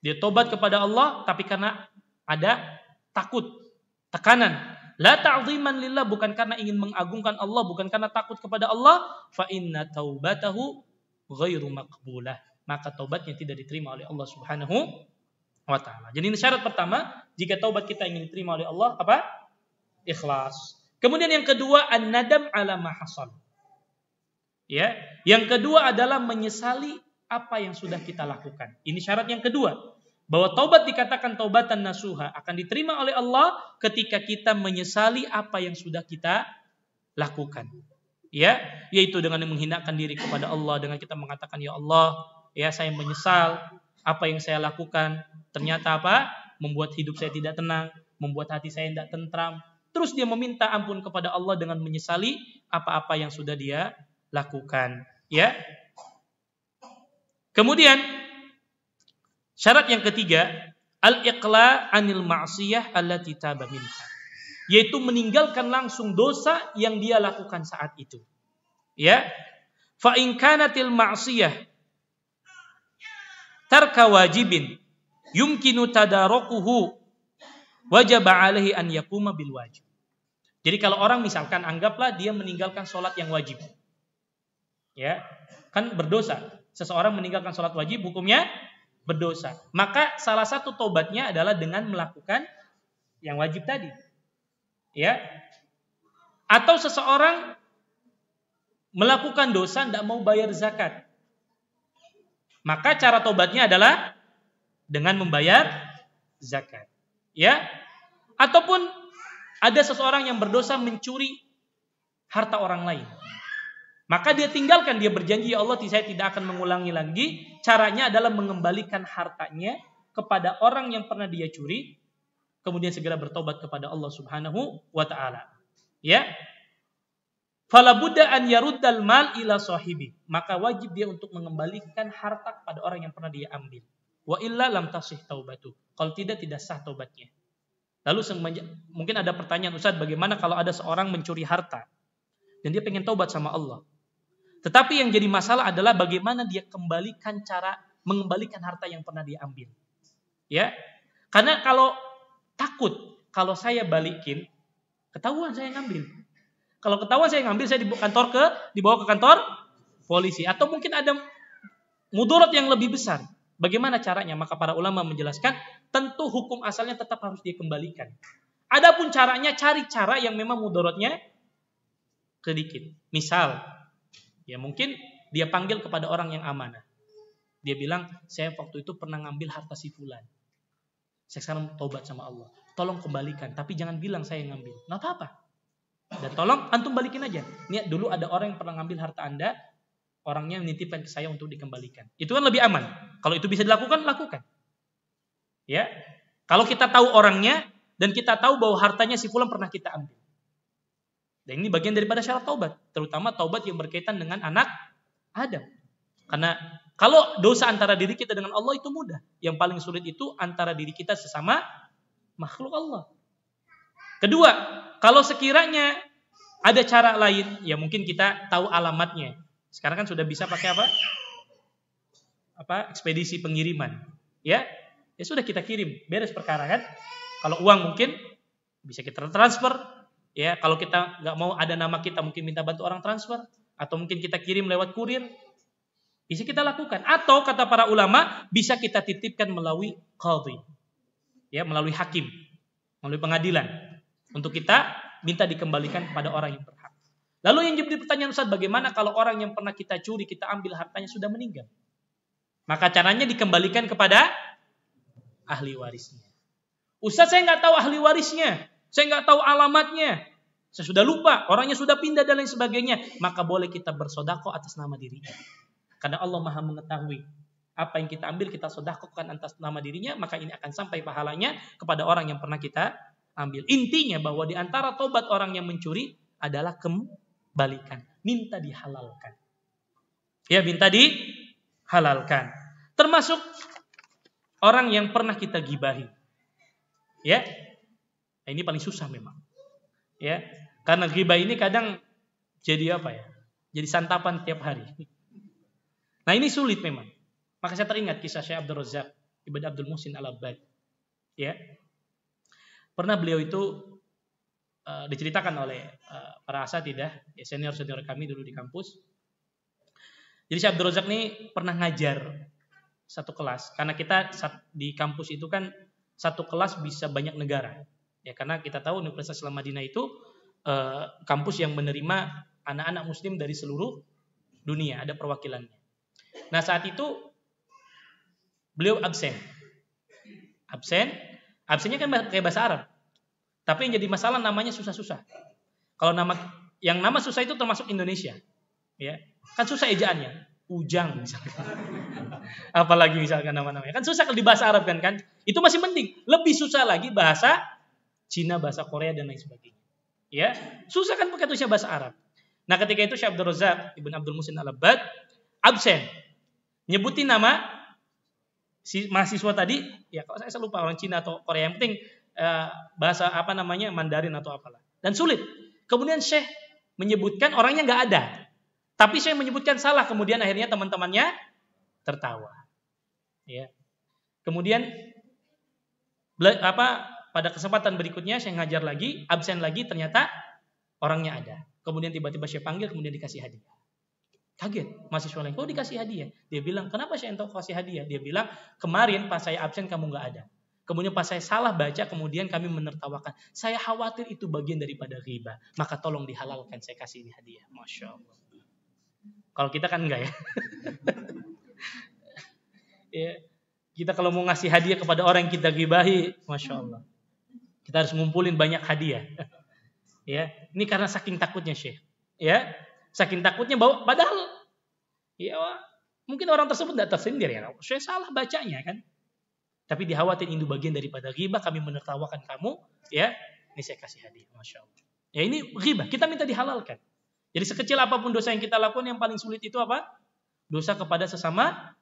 Dia taubat kepada Allah tapi karena ada takut, tekanan la ta'ziman lillah bukan karena ingin mengagungkan Allah, bukan karena takut kepada Allah, fa inna taubatahu ghairu maqbulah. Maka taubatnya tidak diterima oleh Allah Subhanahu wa taala. Jadi ini syarat pertama, jika taubat kita ingin diterima oleh Allah apa? Ikhlas. Kemudian yang kedua an-nadam ala ma hasal. Ya, yang kedua adalah menyesali apa yang sudah kita lakukan. Ini syarat yang kedua bahwa taubat dikatakan taubatan nasuha akan diterima oleh Allah ketika kita menyesali apa yang sudah kita lakukan. Ya, yaitu dengan menghinakan diri kepada Allah dengan kita mengatakan ya Allah, ya saya menyesal apa yang saya lakukan. Ternyata apa? Membuat hidup saya tidak tenang, membuat hati saya tidak tentram. Terus dia meminta ampun kepada Allah dengan menyesali apa-apa yang sudah dia lakukan, ya. Kemudian Syarat yang ketiga, al-iqla anil ma'siyah allati taba minha. Yaitu meninggalkan langsung dosa yang dia lakukan saat itu. Ya. Fa in kanatil ma'siyah tarka wajibin yumkinu tadarukuhu wajib alaihi an yakuma bil wajib. Jadi kalau orang misalkan anggaplah dia meninggalkan sholat yang wajib. Ya, kan berdosa. Seseorang meninggalkan sholat wajib, hukumnya berdosa. Maka salah satu tobatnya adalah dengan melakukan yang wajib tadi. Ya. Atau seseorang melakukan dosa tidak mau bayar zakat. Maka cara tobatnya adalah dengan membayar zakat. Ya. Ataupun ada seseorang yang berdosa mencuri harta orang lain. Maka dia tinggalkan, dia berjanji, ya Allah saya tidak akan mengulangi lagi. Caranya adalah mengembalikan hartanya kepada orang yang pernah dia curi, kemudian segera bertobat kepada Allah Subhanahu wa taala. Ya. Fala budda an yaruddal mal ila sahibi. Maka wajib dia untuk mengembalikan harta kepada orang yang pernah dia ambil. Wa illa lam tasih taubatu. Kalau tidak tidak sah taubatnya. Lalu mungkin ada pertanyaan, Ustaz, bagaimana kalau ada seorang mencuri harta dan dia pengen taubat sama Allah? Tetapi yang jadi masalah adalah bagaimana dia kembalikan cara mengembalikan harta yang pernah dia ambil, Ya. Karena kalau takut kalau saya balikin, ketahuan saya ngambil. Kalau ketahuan saya ngambil saya dibawa kantor ke dibawa ke kantor polisi atau mungkin ada mudarat yang lebih besar. Bagaimana caranya? Maka para ulama menjelaskan tentu hukum asalnya tetap harus dikembalikan. Adapun caranya cari cara yang memang mudaratnya sedikit. Misal Ya mungkin dia panggil kepada orang yang amanah. Dia bilang, saya waktu itu pernah ngambil harta si fulan. Saya sekarang tobat sama Allah. Tolong kembalikan, tapi jangan bilang saya ngambil. Nggak apa-apa. Dan tolong antum balikin aja. Niat dulu ada orang yang pernah ngambil harta Anda, orangnya menitipkan ke saya untuk dikembalikan. Itu kan lebih aman. Kalau itu bisa dilakukan, lakukan. Ya. Kalau kita tahu orangnya dan kita tahu bahwa hartanya si fulan pernah kita ambil. Dan ini bagian daripada syarat taubat, terutama taubat yang berkaitan dengan anak Adam. Karena kalau dosa antara diri kita dengan Allah itu mudah. Yang paling sulit itu antara diri kita sesama makhluk Allah. Kedua, kalau sekiranya ada cara lain, ya mungkin kita tahu alamatnya. Sekarang kan sudah bisa pakai apa? Apa? Ekspedisi pengiriman. Ya, ya sudah kita kirim, beres perkara kan. Kalau uang mungkin bisa kita transfer, Ya, kalau kita nggak mau ada nama kita, mungkin minta bantu orang transfer atau mungkin kita kirim lewat kurir. Bisa kita lakukan atau kata para ulama bisa kita titipkan melalui qadhi. Ya, melalui hakim, melalui pengadilan untuk kita minta dikembalikan kepada orang yang berhak. Lalu yang jadi pertanyaan Ustaz, bagaimana kalau orang yang pernah kita curi, kita ambil hartanya sudah meninggal? Maka caranya dikembalikan kepada ahli warisnya. Ustaz saya nggak tahu ahli warisnya. Saya nggak tahu alamatnya. Saya sudah lupa, orangnya sudah pindah dan lain sebagainya. Maka boleh kita bersodako atas nama dirinya. Karena Allah maha mengetahui apa yang kita ambil kita sodakokan atas nama dirinya maka ini akan sampai pahalanya kepada orang yang pernah kita ambil intinya bahwa di antara tobat orang yang mencuri adalah kembalikan minta dihalalkan ya minta dihalalkan termasuk orang yang pernah kita gibahi ya Nah, ini paling susah memang. Ya, karena riba ini kadang jadi apa ya? Jadi santapan tiap hari. Nah, ini sulit memang. Maka saya teringat kisah Syekh Abdul Razak Ibn Abdul Muhsin Al-Abbad. Ya. Pernah beliau itu uh, diceritakan oleh uh, para asatidah, ya senior-senior kami dulu di kampus. Jadi Syekh Abdul Razak ini pernah ngajar satu kelas karena kita di kampus itu kan satu kelas bisa banyak negara Ya karena kita tahu Universitas Al Madinah itu eh, kampus yang menerima anak-anak muslim dari seluruh dunia, ada perwakilannya. Nah, saat itu beliau absen. Absen, absennya kan kayak bahasa Arab. Tapi yang jadi masalah namanya susah-susah. Kalau nama yang nama susah itu termasuk Indonesia. Ya. Kan susah ejaannya. Ujang misalkan. <laughs> Apalagi misalkan nama-namanya. Kan susah kalau di bahasa Arab kan kan. Itu masih penting. Lebih susah lagi bahasa Cina, bahasa Korea dan lain sebagainya. Ya, susah kan pakai tulisnya bahasa Arab. Nah, ketika itu Syekh Abdul Razak Ibn Abdul Musin al abad absen. Nyebutin nama si mahasiswa tadi, ya kalau saya, lupa orang Cina atau Korea yang penting eh, bahasa apa namanya Mandarin atau apalah. Dan sulit. Kemudian Syekh menyebutkan orangnya nggak ada. Tapi Syekh menyebutkan salah, kemudian akhirnya teman-temannya tertawa. Ya. Kemudian apa pada kesempatan berikutnya saya ngajar lagi, absen lagi, ternyata orangnya ada. Kemudian tiba-tiba saya panggil, kemudian dikasih hadiah. Kaget, mahasiswa lain, kok oh, dikasih hadiah? Dia bilang, kenapa saya entok kasih hadiah? Dia bilang, kemarin pas saya absen kamu gak ada. Kemudian pas saya salah baca, kemudian kami menertawakan. Saya khawatir itu bagian daripada riba. Maka tolong dihalalkan, saya kasih ini hadiah. Masya Allah. Kalau kita kan enggak ya. <laughs> ya. Kita kalau mau ngasih hadiah kepada orang yang kita ribahi, Masya Allah. Kita harus ngumpulin banyak hadiah. <laughs> ya, ini karena saking takutnya Syekh. Ya, saking takutnya bahwa padahal ya mungkin orang tersebut tidak tersindir ya. Saya salah bacanya kan. Tapi dikhawatir itu bagian daripada riba kami menertawakan kamu ya. Ini saya kasih hadiah, masya Allah. Ya ini riba. Kita minta dihalalkan. Jadi sekecil apapun dosa yang kita lakukan, yang paling sulit itu apa? Dosa kepada sesama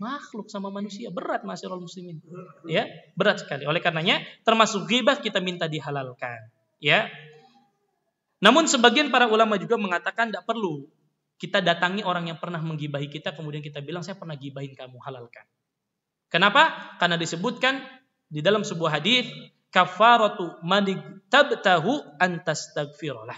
makhluk sama manusia hmm. berat masyarul muslimin hmm. ya berat sekali oleh karenanya termasuk ghibah kita minta dihalalkan ya namun sebagian para ulama juga mengatakan tidak perlu kita datangi orang yang pernah menggibahi kita kemudian kita bilang saya pernah gibahin kamu halalkan kenapa karena disebutkan di dalam sebuah hadis kafaratu man tabtahu antastagfirullah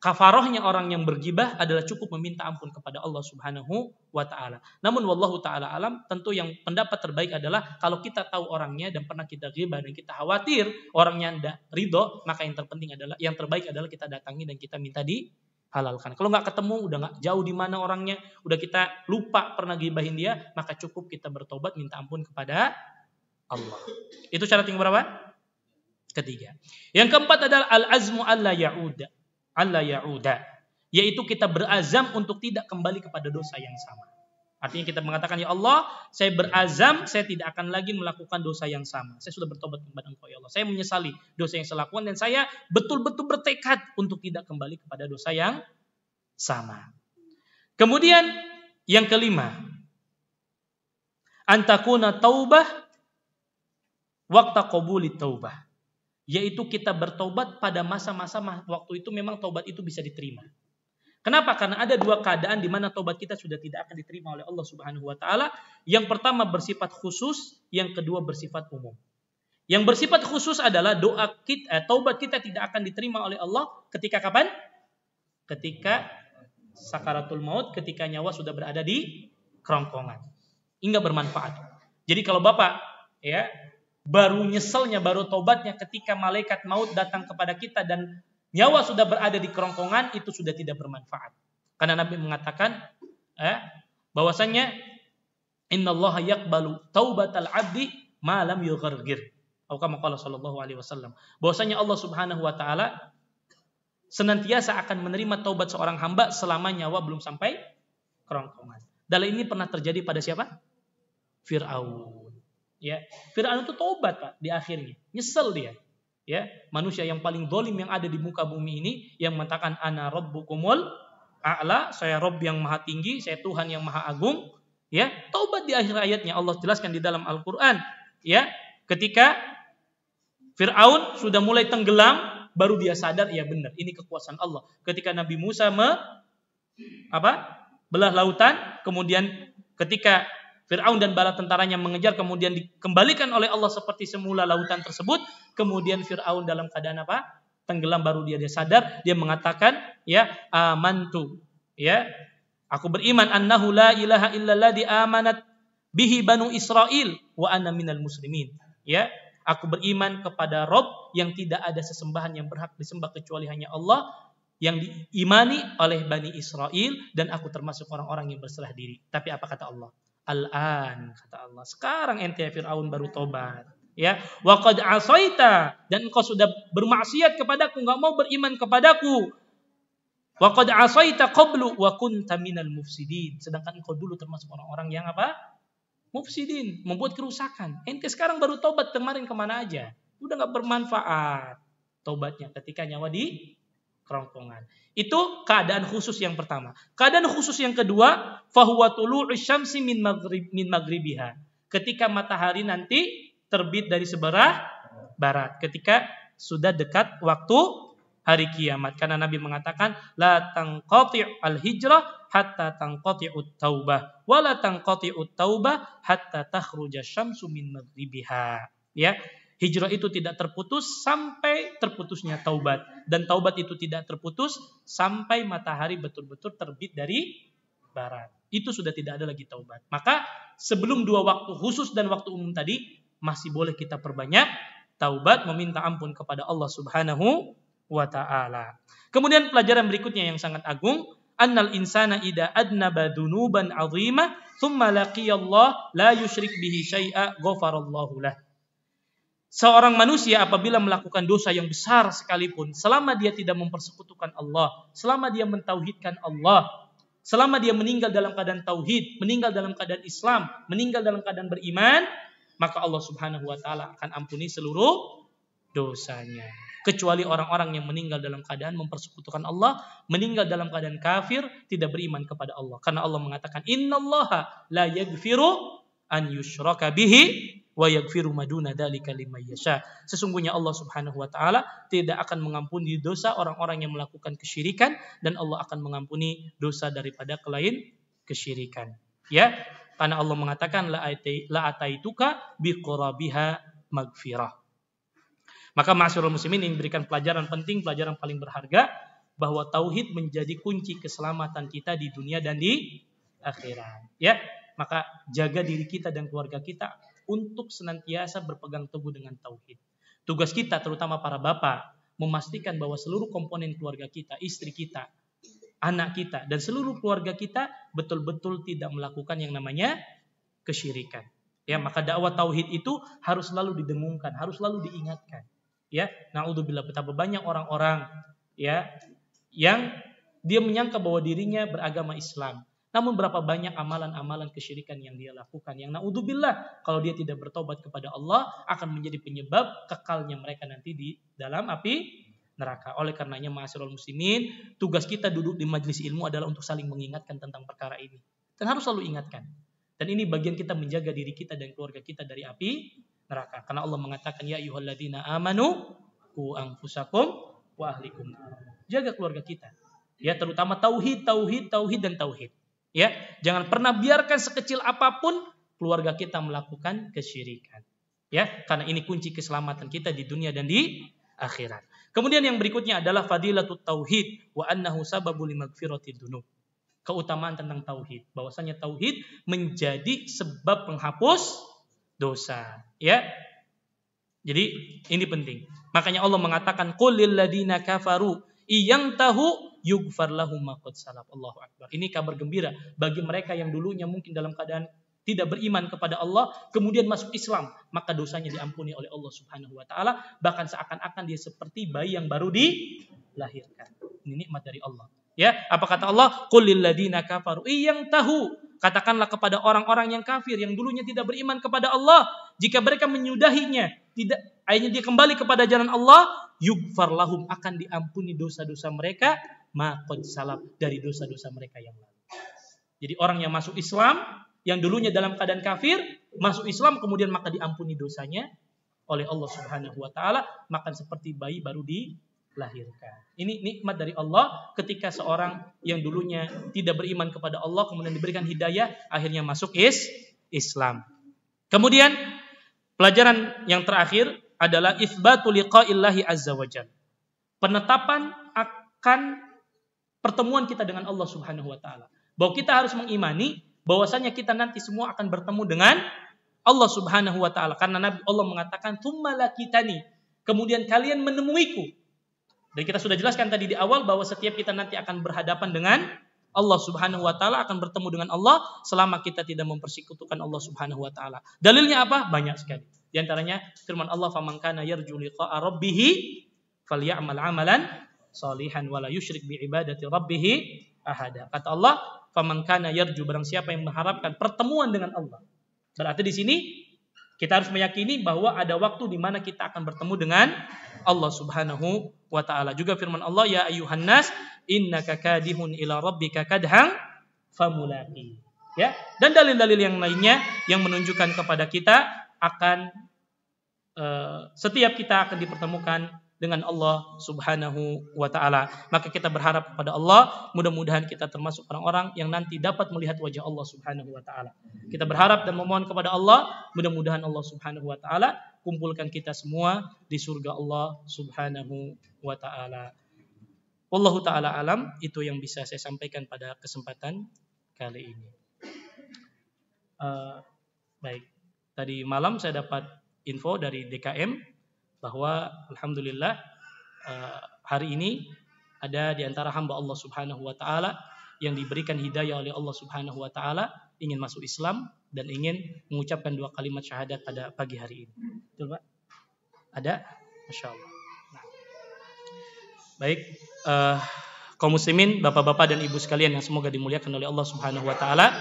kafarohnya orang yang bergibah adalah cukup meminta ampun kepada Allah Subhanahu wa taala. Namun wallahu taala alam tentu yang pendapat terbaik adalah kalau kita tahu orangnya dan pernah kita ghibah dan kita khawatir orangnya tidak ridho, maka yang terpenting adalah yang terbaik adalah kita datangi dan kita minta dihalalkan. Kalau nggak ketemu, udah nggak jauh di mana orangnya, udah kita lupa pernah ghibahin dia, maka cukup kita bertobat minta ampun kepada Allah. Itu cara yang berapa? Ketiga. Yang keempat adalah al-azmu alla ya'uda Allah ya'uda. Yaitu kita berazam untuk tidak kembali kepada dosa yang sama. Artinya kita mengatakan, Ya Allah, saya berazam, saya tidak akan lagi melakukan dosa yang sama. Saya sudah bertobat kepada Engkau, Ya Allah. Saya menyesali dosa yang saya lakukan dan saya betul-betul bertekad untuk tidak kembali kepada dosa yang sama. Kemudian yang kelima, antakuna taubah waktu qabuli taubah yaitu kita bertobat pada masa-masa waktu itu memang tobat itu bisa diterima. Kenapa? Karena ada dua keadaan di mana tobat kita sudah tidak akan diterima oleh Allah Subhanahu wa taala. Yang pertama bersifat khusus, yang kedua bersifat umum. Yang bersifat khusus adalah doa kita, eh, tobat kita tidak akan diterima oleh Allah ketika kapan? Ketika sakaratul maut, ketika nyawa sudah berada di kerongkongan. Hingga bermanfaat. Jadi kalau Bapak ya baru nyeselnya, baru taubatnya ketika malaikat maut datang kepada kita dan nyawa sudah berada di kerongkongan itu sudah tidak bermanfaat. Karena Nabi mengatakan eh, bahwasanya Allah yaqbalu taubatal abdi malam lam yughargir. sallallahu alaihi wasallam. Bahwasanya Allah Subhanahu wa taala senantiasa akan menerima taubat seorang hamba selama nyawa belum sampai kerongkongan. Dalam ini pernah terjadi pada siapa? Firaun. Ya, Fir'aun itu tobat Pak di akhirnya, nyesel dia. Ya, manusia yang paling dolim yang ada di muka bumi ini yang mengatakan ana rabbukumul a'la, saya Rob yang maha tinggi, saya Tuhan yang maha agung. Ya, tobat di akhir ayatnya Allah jelaskan di dalam Al-Qur'an. Ya, ketika Fir'aun sudah mulai tenggelam, baru dia sadar ya benar, ini kekuasaan Allah. Ketika Nabi Musa me, apa? belah lautan, kemudian ketika Fir'aun dan bala tentaranya mengejar kemudian dikembalikan oleh Allah seperti semula lautan tersebut. Kemudian Fir'aun dalam keadaan apa? Tenggelam baru dia dia sadar, dia mengatakan ya amantu. Ya. Aku beriman annahu la ilaha illallah amanat bihi banu Israel wa ana minal muslimin. Ya. Aku beriman kepada Rob yang tidak ada sesembahan yang berhak disembah kecuali hanya Allah yang diimani oleh Bani Israel dan aku termasuk orang-orang yang berserah diri. Tapi apa kata Allah? al-an kata Allah. Sekarang ente Firaun baru tobat. Ya, wa qad asaita dan engkau sudah bermaksiat kepadaku, enggak mau beriman kepadaku. Wa qad asaita qablu wa kunta minal mufsidin. Sedangkan engkau dulu termasuk orang-orang yang apa? Mufsidin, membuat kerusakan. Ente sekarang baru tobat kemarin kemana aja? Udah enggak bermanfaat tobatnya ketika nyawa di kerongkongan. Itu keadaan khusus yang pertama. Keadaan khusus yang kedua, fahuwa tulu'u syamsi min maghrib min maghribiha. Ketika matahari nanti terbit dari seberah barat. Ketika sudah dekat waktu hari kiamat. Karena Nabi mengatakan, la tangqati' al-hijrah hatta tangqati'ut taubah wa la tangqati'ut taubah hatta takhruja syamsu min maghribiha. Ya, Hijrah itu tidak terputus sampai terputusnya taubat. Dan taubat itu tidak terputus sampai matahari betul-betul terbit dari barat. Itu sudah tidak ada lagi taubat. Maka sebelum dua waktu khusus dan waktu umum tadi, masih boleh kita perbanyak taubat meminta ampun kepada Allah Subhanahu wa taala. Kemudian pelajaran berikutnya yang sangat agung, annal insana ida adnaba dunuban azimah, thumma laqiyallah la Yushrik bihi syai'a ghafarallahu Seorang manusia apabila melakukan dosa yang besar sekalipun, selama dia tidak mempersekutukan Allah, selama dia mentauhidkan Allah, selama dia meninggal dalam keadaan tauhid, meninggal dalam keadaan Islam, meninggal dalam keadaan beriman, maka Allah Subhanahu wa taala akan ampuni seluruh dosanya. Kecuali orang-orang yang meninggal dalam keadaan mempersekutukan Allah, meninggal dalam keadaan kafir, tidak beriman kepada Allah. Karena Allah mengatakan, "Innallaha la yaghfiru an yushraka bihi wa yaghfiru maduna dzalika liman yasha. Sesungguhnya Allah Subhanahu wa taala tidak akan mengampuni dosa orang-orang yang melakukan kesyirikan dan Allah akan mengampuni dosa daripada kelain kesyirikan. Ya, karena Allah mengatakan la ataituka biqurabiha magfirah. Maka masyarul muslimin ini berikan pelajaran penting, pelajaran paling berharga bahwa tauhid menjadi kunci keselamatan kita di dunia dan di akhirat. Ya, maka jaga diri kita dan keluarga kita untuk senantiasa berpegang teguh dengan tauhid. Tugas kita terutama para bapak memastikan bahwa seluruh komponen keluarga kita, istri kita, anak kita dan seluruh keluarga kita betul-betul tidak melakukan yang namanya kesyirikan. Ya, maka dakwah tauhid itu harus selalu didengungkan, harus selalu diingatkan. Ya, nah, bila betapa banyak orang-orang ya yang dia menyangka bahwa dirinya beragama Islam, namun berapa banyak amalan-amalan kesyirikan yang dia lakukan yang naudzubillah kalau dia tidak bertobat kepada Allah akan menjadi penyebab kekalnya mereka nanti di dalam api neraka. Oleh karenanya ma'asyiral muslimin, tugas kita duduk di majlis ilmu adalah untuk saling mengingatkan tentang perkara ini. Dan harus selalu ingatkan. Dan ini bagian kita menjaga diri kita dan keluarga kita dari api neraka. Karena Allah mengatakan ya ayyuhalladzina amanu ku anfusakum wa ahlikum. Jaga keluarga kita. Ya terutama tauhid, tauhid, tauhid dan tauhid. Ya, jangan pernah biarkan sekecil apapun keluarga kita melakukan kesyirikan. Ya, karena ini kunci keselamatan kita di dunia dan di akhirat. Kemudian yang berikutnya adalah fadilatul tauhid wa annahu sababul dunub. Keutamaan tentang tauhid, bahwasanya tauhid menjadi sebab penghapus dosa, ya. Jadi ini penting. Makanya Allah mengatakan qul ladina kafaru iyang tahu yugfar lahum maqad salaf. Allahu akbar. Ini kabar gembira bagi mereka yang dulunya mungkin dalam keadaan tidak beriman kepada Allah, kemudian masuk Islam, maka dosanya diampuni oleh Allah Subhanahu wa taala, bahkan seakan-akan dia seperti bayi yang baru dilahirkan. Ini nikmat dari Allah. Ya, apa kata Allah? Qul lil ladina kafaru yang tahu. Katakanlah kepada orang-orang yang kafir yang dulunya tidak beriman kepada Allah, jika mereka menyudahinya, tidak akhirnya dia kembali kepada jalan Allah, yughfar lahum akan diampuni dosa-dosa mereka makot salaf dari dosa-dosa mereka yang lalu. Jadi orang yang masuk Islam yang dulunya dalam keadaan kafir masuk Islam kemudian maka diampuni dosanya oleh Allah Subhanahu wa taala makan seperti bayi baru dilahirkan. Ini nikmat dari Allah ketika seorang yang dulunya tidak beriman kepada Allah kemudian diberikan hidayah akhirnya masuk is Islam. Kemudian pelajaran yang terakhir adalah isbatul liqa'illahi azza wajalla Penetapan akan pertemuan kita dengan Allah Subhanahu wa taala. Bahwa kita harus mengimani bahwasanya kita nanti semua akan bertemu dengan Allah Subhanahu wa taala karena Nabi Allah mengatakan tsumma kitani kemudian kalian menemuiku. Dan kita sudah jelaskan tadi di awal bahwa setiap kita nanti akan berhadapan dengan Allah Subhanahu wa taala akan bertemu dengan Allah selama kita tidak mempersekutukan Allah Subhanahu wa taala. Dalilnya apa? Banyak sekali. Di antaranya firman Allah faman kana yarju liqa'a rabbih falyamal amalan salihan wala yusyrik bi ibadati rabbih ahada. Kata Allah, "Faman kana yarju barang siapa yang mengharapkan pertemuan dengan Allah." Berarti di sini kita harus meyakini bahwa ada waktu di mana kita akan bertemu dengan Allah Subhanahu wa taala. Juga firman Allah, "Ya ayuhan nas, innaka kadihun ila rabbika kadhan famulaqi." Ya, dan dalil-dalil yang lainnya yang menunjukkan kepada kita akan uh, setiap kita akan dipertemukan dengan Allah Subhanahu wa taala. Maka kita berharap kepada Allah, mudah-mudahan kita termasuk orang-orang yang nanti dapat melihat wajah Allah Subhanahu wa taala. Kita berharap dan memohon kepada Allah, mudah-mudahan Allah Subhanahu wa taala kumpulkan kita semua di surga Allah Subhanahu wa taala. Wallahu taala alam, itu yang bisa saya sampaikan pada kesempatan kali ini. Uh, baik, tadi malam saya dapat info dari DKM bahwa alhamdulillah eh, hari ini ada di antara hamba Allah Subhanahu wa taala yang diberikan hidayah oleh Allah Subhanahu wa taala ingin masuk Islam dan ingin mengucapkan dua kalimat syahadat pada pagi hari ini. Betul, Pak? Ada? Masya Allah. Nah. Baik, uh, kaum muslimin, bapak-bapak dan ibu sekalian yang semoga dimuliakan oleh Allah Subhanahu wa taala.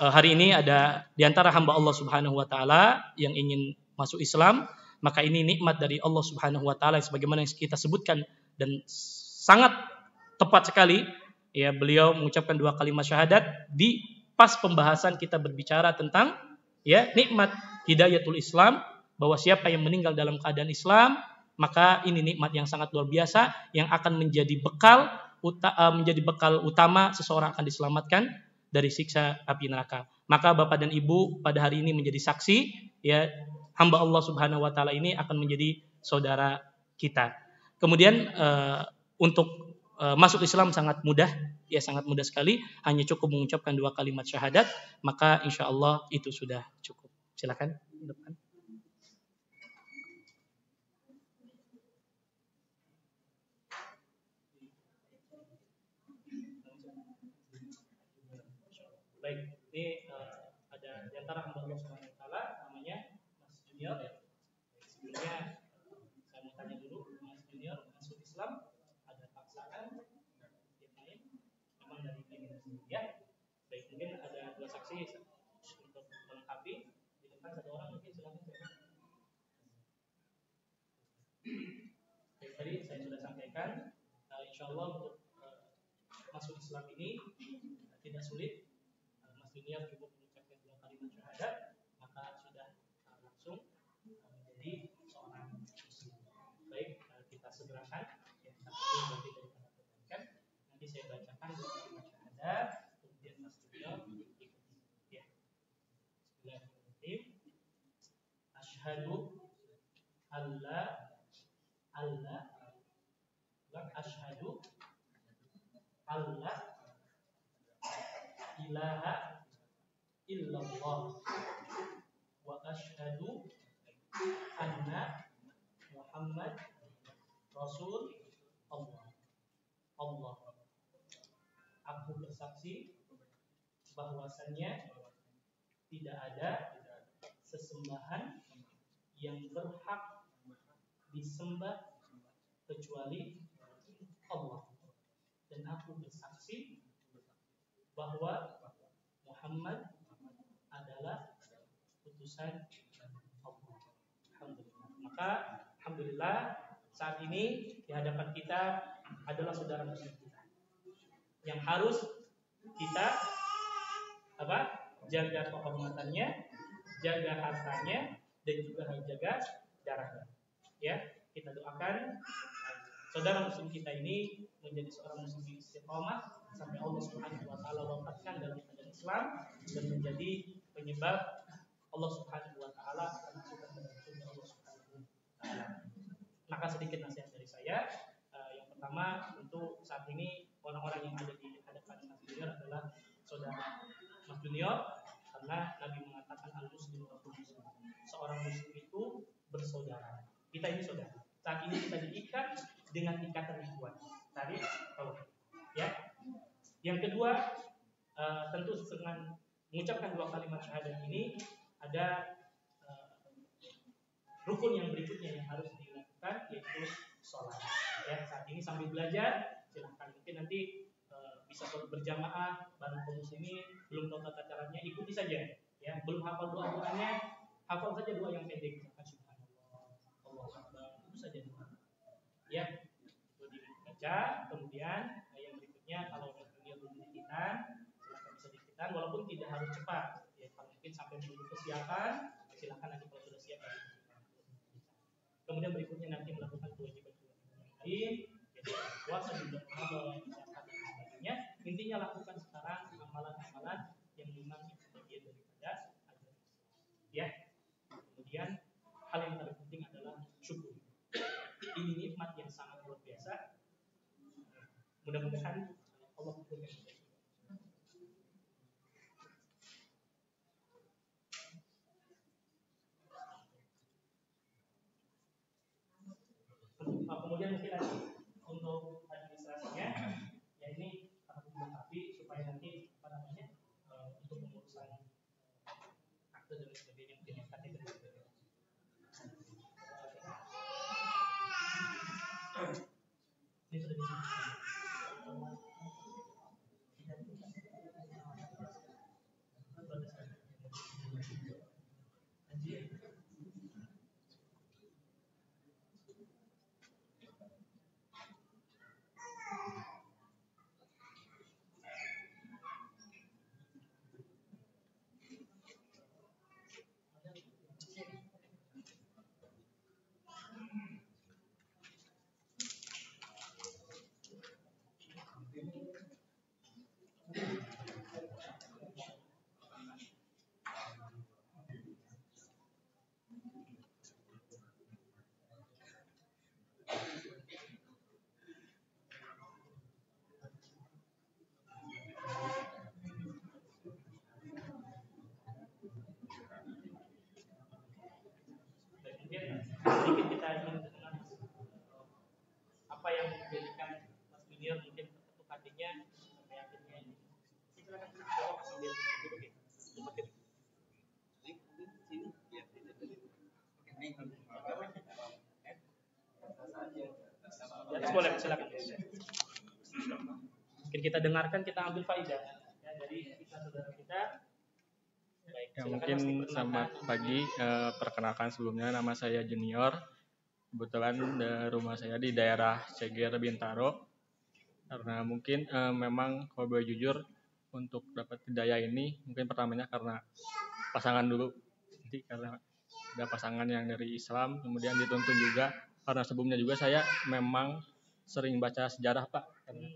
Uh, hari ini ada di antara hamba Allah Subhanahu wa taala yang ingin masuk Islam maka ini nikmat dari Allah Subhanahu wa taala sebagaimana yang kita sebutkan dan sangat tepat sekali ya beliau mengucapkan dua kalimat syahadat di pas pembahasan kita berbicara tentang ya nikmat hidayatul Islam bahwa siapa yang meninggal dalam keadaan Islam maka ini nikmat yang sangat luar biasa yang akan menjadi bekal eh, menjadi bekal utama seseorang akan diselamatkan dari siksa api neraka. Maka Bapak dan Ibu pada hari ini menjadi saksi ya hamba Allah Subhanahu wa taala ini akan menjadi saudara kita. Kemudian uh, untuk uh, masuk Islam sangat mudah, ya sangat mudah sekali, hanya cukup mengucapkan dua kalimat syahadat, maka insya Allah itu sudah cukup. Silakan depan. Baik, ini uh, ada di antara hamba Allah Junior ya. Sebelumnya saya mau tanya dulu Mas Junior masuk Islam ada paksaan yang lain memang dari keinginan sendiri ya. Baik mungkin ada dua saksi untuk melengkapi di depan satu orang mungkin silakan saya. Baik, tadi saya sudah sampaikan uh, insya Allah untuk uh, masuk Islam ini uh, tidak sulit uh, Mas Junior cukup Kan? nanti saya bacakan baca kemudian mas ikuti ya Bismillahirrahmanirrahim alla ilaha illallah wa anna Muhammad Rasul Allah. Aku bersaksi bahwasannya tidak ada sesembahan yang berhak disembah kecuali Allah. Dan aku bersaksi bahwa Muhammad adalah utusan Allah. Alhamdulillah. Maka alhamdulillah saat ini di hadapan kita adalah saudara muslim kita yang harus kita apa jaga kehormatannya jaga hartanya dan juga harus jaga darahnya ya kita doakan saudara muslim kita ini menjadi seorang muslim yang istiqomah sampai Allah Subhanahu wa taala wafatkan dalam keadaan Islam dan menjadi penyebab Allah Subhanahu wa taala akan Allah Subhanahu wa taala maka sedikit nasihat dari saya uh, yang pertama untuk saat ini orang-orang yang ada di hadapan Mas Junior adalah saudara Mas Junior karena Nabi mengatakan al muslim muslim seorang muslim itu bersaudara kita ini saudara saat ini kita diikat dengan ikatan ribuan kuat tadi tauhid oh, ya yang kedua uh, tentu dengan mengucapkan dua kalimat syahadat ini ada uh, rukun yang berikutnya yang harus lakukan yaitu sholat. Ya, saat ini sambil belajar, silahkan mungkin nanti e, bisa sholat berjamaah, baru pengurus ini belum tahu tata caranya, ikuti saja. Ya, belum hafal doa doanya, hafal saja doa yang pendek. Misalkan Subhanallah, Allah itu saja doa. Ya, itu dibaca, kemudian yang berikutnya kalau dia belum dikitan, silahkan bisa dikitan, walaupun tidak harus cepat. Ya, kalau mungkin sampai menunggu kesiapan, silakan nanti kalau sudah siap. Ya kemudian berikutnya nanti melakukan kewajiban kewajiban puasa di bulan Ramadan, dan sebagainya. Intinya lakukan sekarang amalan-amalan yang memang itu bagian daripada ajaran Ya. Kemudian hal yang terpenting adalah syukur. Ini nikmat yang sangat luar biasa. Mudah-mudahan Allah memberikan kemudian mungkin nanti untuk administrasinya ya ini akan dilengkapi supaya nanti apa namanya eh, untuk pengurusan eh, akte dan sebagainya mungkin kita dengarkan, kita ambil faedah. ya, dari kita saudara kita. Baik, ya, mungkin selamat pagi. Eh, perkenalkan sebelumnya nama saya Junior kebetulan rumah saya di daerah Ceger Bintaro karena mungkin e, memang kalau boleh jujur untuk dapat hidayah ini mungkin pertamanya karena pasangan dulu jadi karena ada pasangan yang dari Islam kemudian dituntun juga karena sebelumnya juga saya memang sering baca sejarah pak karena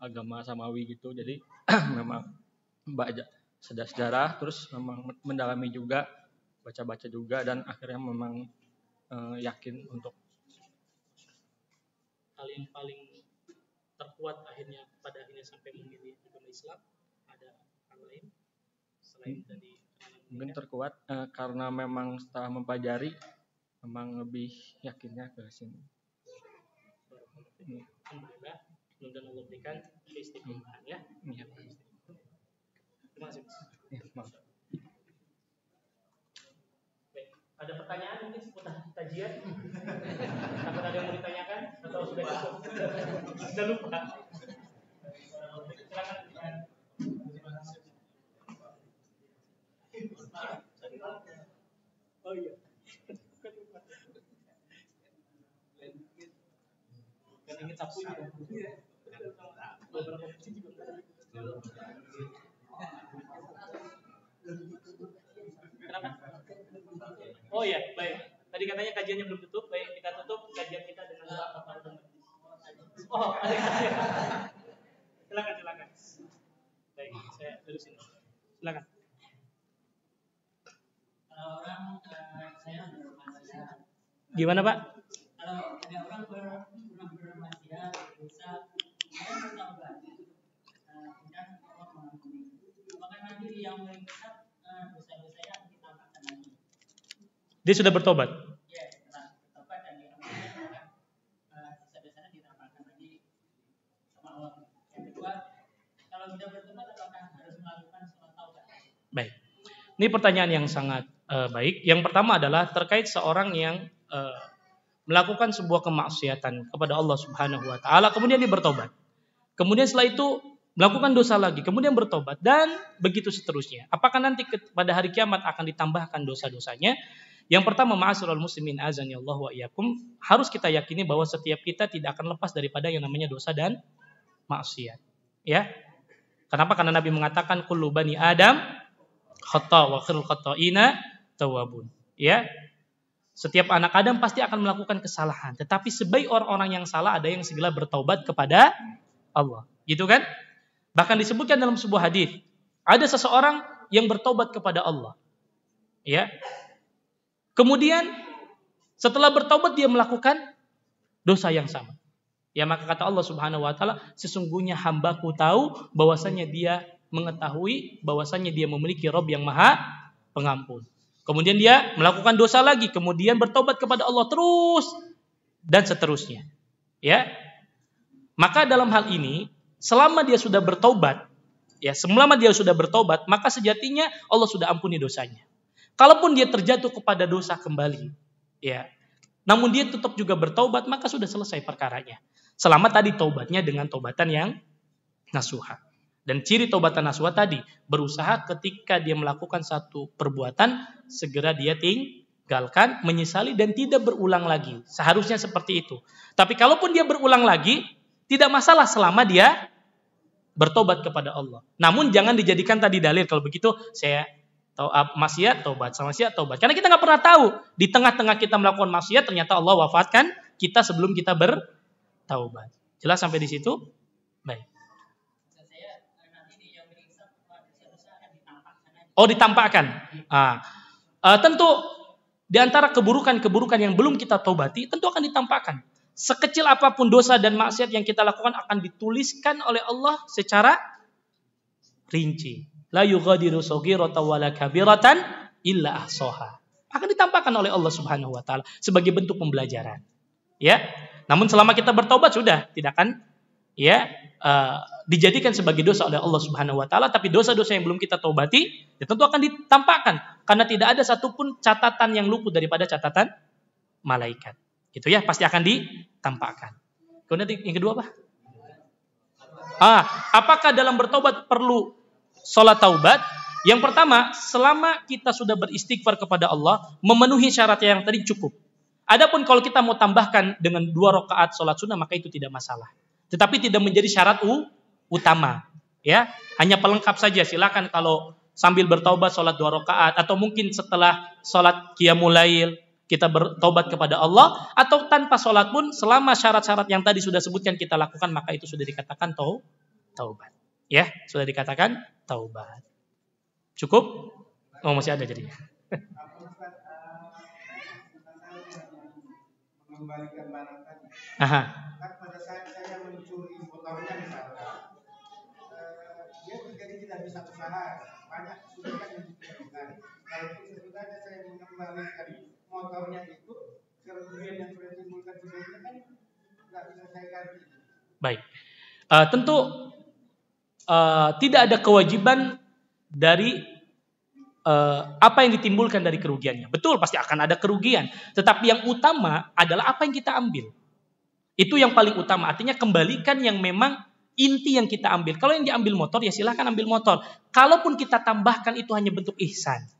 agama samawi gitu jadi <clears throat> memang baca sejarah terus memang mendalami juga baca-baca juga dan akhirnya memang uh, yakin untuk hal yang paling terkuat akhirnya pada akhirnya sampai memilih agama Islam ada hal lain selain hmm. mungkin terkuat uh, karena memang setelah mempelajari memang lebih yakinnya ke sini. Hmm. Ya, Terima kasih. ada pertanyaan mungkin seputar kajian? Takut ada yang mau ditanyakan atau sudah cukup? sudah lupa. Silakan. Oh iya. Kan ingin sapunya. Iya. Beberapa kucing juga. Kenapa? Oh iya, baik. Tadi katanya kajiannya belum tutup, baik kita tutup kajian kita dengan doa kepada Tuhan. Oh, <laughs> iya. silakan, silakan. Baik, saya terusin. Silakan. Kalau orang eh, saya Gimana Pak? Kalau ada orang ber, bermaksiat, dosa, saya bertaubat. Kemudian eh, Allah mengampuni. Apakah nanti yang melihat Dia sudah bertobat. Iya, eh, baik. Ini pertanyaan yang sangat uh, baik. Yang pertama adalah terkait seorang yang uh, melakukan sebuah kemaksiatan kepada Allah Subhanahu wa taala, kemudian dia bertobat. Kemudian setelah itu melakukan dosa lagi, kemudian bertobat dan begitu seterusnya. Apakah nanti pada hari kiamat akan ditambahkan dosa-dosanya? Yang pertama, ma'asyiral muslimin azan ya Allah wa iyyakum, harus kita yakini bahwa setiap kita tidak akan lepas daripada yang namanya dosa dan maksiat. Ya. Kenapa? Karena Nabi mengatakan kullu bani Adam khata wa khairul khata'ina tawabun. Ya. Setiap anak Adam pasti akan melakukan kesalahan, tetapi sebaik orang-orang yang salah ada yang segera bertaubat kepada Allah. Gitu kan? Bahkan disebutkan dalam sebuah hadis, ada seseorang yang bertobat kepada Allah. Ya, Kemudian setelah bertobat dia melakukan dosa yang sama. Ya maka kata Allah Subhanahu wa taala, sesungguhnya hambaku tahu bahwasanya dia mengetahui bahwasanya dia memiliki Rob yang maha pengampun. Kemudian dia melakukan dosa lagi, kemudian bertobat kepada Allah terus dan seterusnya. Ya. Maka dalam hal ini, selama dia sudah bertobat, ya, selama dia sudah bertobat, maka sejatinya Allah sudah ampuni dosanya. Kalaupun dia terjatuh kepada dosa kembali, ya. Namun dia tetap juga bertaubat, maka sudah selesai perkaranya. Selama tadi taubatnya dengan taubatan yang nasuha. Dan ciri taubatan nasuha tadi, berusaha ketika dia melakukan satu perbuatan, segera dia tinggalkan, menyesali, dan tidak berulang lagi. Seharusnya seperti itu. Tapi kalaupun dia berulang lagi, tidak masalah selama dia bertobat kepada Allah. Namun jangan dijadikan tadi dalil. Kalau begitu saya atau maksiat taubat sama maksiat taubat karena kita nggak pernah tahu di tengah-tengah kita melakukan maksiat ternyata Allah wafatkan kita sebelum kita bertaubat jelas sampai di situ baik oh ditampakkan ah. Uh, tentu di antara keburukan-keburukan yang belum kita taubati tentu akan ditampakkan sekecil apapun dosa dan maksiat yang kita lakukan akan dituliskan oleh Allah secara rinci la yughadiru saghiratan wala kabiratan illa ahsaha. Akan ditampakkan oleh Allah Subhanahu wa taala sebagai bentuk pembelajaran. Ya. Namun selama kita bertobat sudah tidak akan ya uh, dijadikan sebagai dosa oleh Allah Subhanahu wa taala tapi dosa-dosa yang belum kita taubati ya tentu akan ditampakkan karena tidak ada satupun catatan yang luput daripada catatan malaikat. gitu ya pasti akan ditampakkan. Kemudian yang kedua apa? Ah, apakah dalam bertobat perlu sholat taubat. Yang pertama, selama kita sudah beristighfar kepada Allah, memenuhi syarat yang tadi cukup. Adapun kalau kita mau tambahkan dengan dua rakaat sholat sunnah, maka itu tidak masalah. Tetapi tidak menjadi syarat u, utama. ya Hanya pelengkap saja, silakan kalau sambil bertaubat sholat dua rakaat atau mungkin setelah sholat kiamulail kita bertaubat kepada Allah atau tanpa sholat pun selama syarat-syarat yang tadi sudah sebutkan kita lakukan maka itu sudah dikatakan tau taubat. Ya, sudah dikatakan taubat. Cukup? Oh, masih ada jadinya. Aha. Baik. Uh, tentu Eh, tidak ada kewajiban dari uh, apa yang ditimbulkan dari kerugiannya. Betul, pasti akan ada kerugian. Tetapi yang utama adalah apa yang kita ambil. Itu yang paling utama. Artinya kembalikan yang memang inti yang kita ambil. Kalau yang diambil motor ya silahkan ambil motor. Kalaupun kita tambahkan itu hanya bentuk ihsan.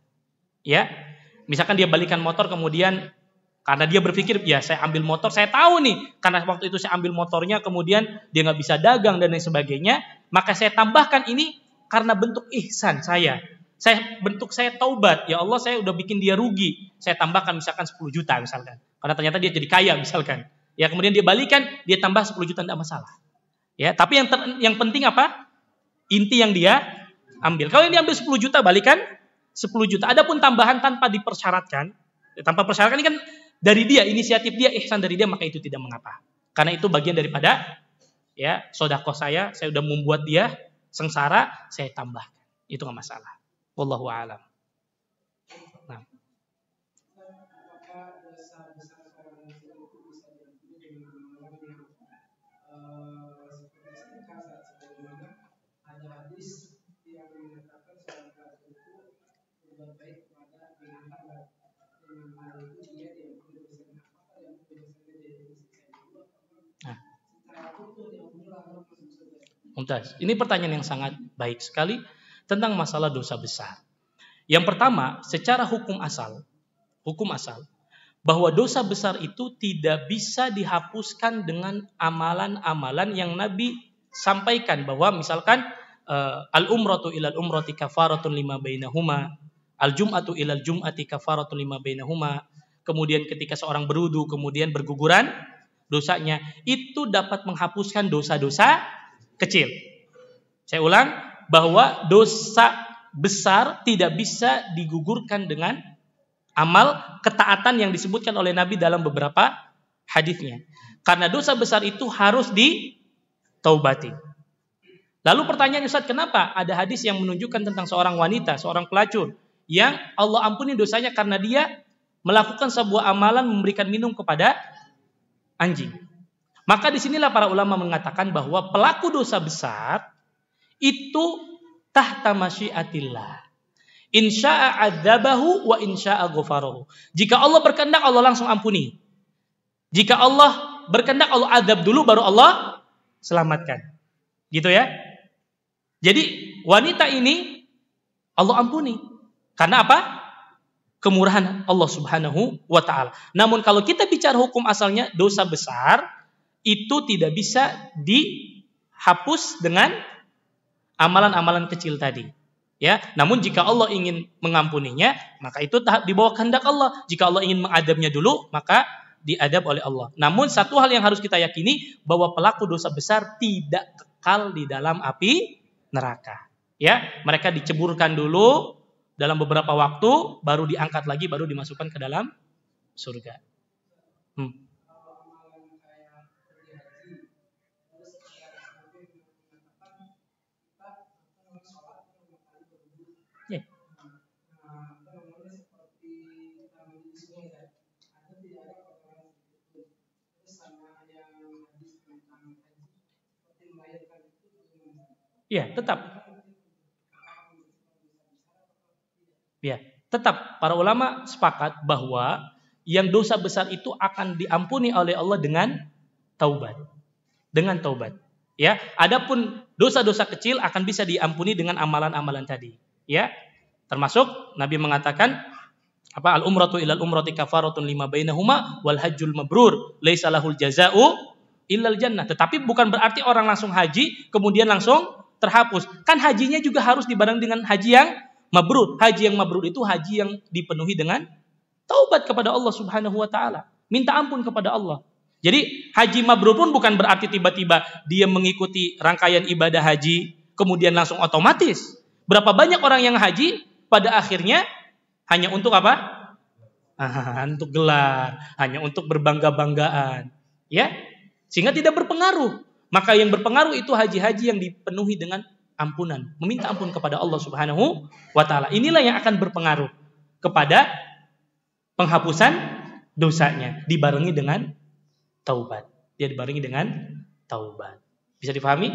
Ya, misalkan dia balikan motor kemudian karena dia berpikir, ya saya ambil motor, saya tahu nih, karena waktu itu saya ambil motornya, kemudian dia nggak bisa dagang dan lain sebagainya, maka saya tambahkan ini karena bentuk ihsan saya. Saya bentuk saya taubat, ya Allah saya udah bikin dia rugi, saya tambahkan misalkan 10 juta misalkan. Karena ternyata dia jadi kaya misalkan. Ya kemudian dia balikan, dia tambah 10 juta tidak masalah. Ya, tapi yang ter, yang penting apa? Inti yang dia ambil. Kalau yang ambil 10 juta balikan 10 juta. Adapun tambahan tanpa dipersyaratkan, tanpa persyaratkan ini kan dari dia, inisiatif dia, ihsan dari dia, maka itu tidak mengapa. Karena itu bagian daripada ya sodako saya, saya sudah membuat dia sengsara, saya tambah. Itu nggak masalah. Wallahu a'lam. Nah. Thank you. Mumtaz. Ini pertanyaan yang sangat baik sekali tentang masalah dosa besar. Yang pertama, secara hukum asal, hukum asal, bahwa dosa besar itu tidak bisa dihapuskan dengan amalan-amalan yang Nabi sampaikan bahwa misalkan uh, eh, al umratu ilal umrati kafaratun lima bainahuma, al jum'atu ilal jum'ati kafaratun lima bainahuma. Kemudian ketika seorang berudu kemudian berguguran dosanya itu dapat menghapuskan dosa-dosa kecil. Saya ulang, bahwa dosa besar tidak bisa digugurkan dengan amal ketaatan yang disebutkan oleh Nabi dalam beberapa hadisnya. Karena dosa besar itu harus ditaubati. Lalu pertanyaan Ustaz, kenapa ada hadis yang menunjukkan tentang seorang wanita, seorang pelacur yang Allah ampuni dosanya karena dia melakukan sebuah amalan memberikan minum kepada anjing. Maka disinilah para ulama mengatakan bahwa pelaku dosa besar itu tahta masyiatillah. Insya'a adzabahu wa insya'a ghafarahu. Jika Allah berkehendak Allah langsung ampuni. Jika Allah berkehendak Allah adab dulu baru Allah selamatkan. Gitu ya. Jadi wanita ini Allah ampuni. Karena apa? Kemurahan Allah Subhanahu wa taala. Namun kalau kita bicara hukum asalnya dosa besar itu tidak bisa dihapus dengan amalan-amalan kecil tadi. Ya, namun jika Allah ingin mengampuninya, maka itu tahap di bawah kehendak Allah. Jika Allah ingin mengadabnya dulu, maka diadab oleh Allah. Namun satu hal yang harus kita yakini bahwa pelaku dosa besar tidak kekal di dalam api neraka. Ya, mereka diceburkan dulu dalam beberapa waktu, baru diangkat lagi, baru dimasukkan ke dalam surga. Hmm. Ya tetap. Ya, tetap para ulama sepakat bahwa yang dosa besar itu akan diampuni oleh Allah dengan taubat. Dengan taubat. Ya, adapun dosa-dosa kecil akan bisa diampuni dengan amalan-amalan tadi. Ya. Termasuk Nabi mengatakan apa al umratu ilal umrati kafaratun lima bainahuma wal hajjul mabrur laisa lahul jazaa'u illal jannah. Tetapi bukan berarti orang langsung haji kemudian langsung terhapus. Kan hajinya juga harus dibarengi dengan haji yang mabrur. Haji yang mabrur itu haji yang dipenuhi dengan taubat kepada Allah Subhanahu wa taala, minta ampun kepada Allah. Jadi haji mabrur pun bukan berarti tiba-tiba dia mengikuti rangkaian ibadah haji kemudian langsung otomatis. Berapa banyak orang yang haji pada akhirnya hanya untuk apa? Ah, untuk gelar, hanya untuk berbangga-banggaan, ya. Sehingga tidak berpengaruh maka yang berpengaruh itu haji-haji yang dipenuhi dengan ampunan, meminta ampun kepada Allah Subhanahu wa taala. Inilah yang akan berpengaruh kepada penghapusan dosanya dibarengi dengan taubat. Dia dibarengi dengan taubat. Bisa difahami?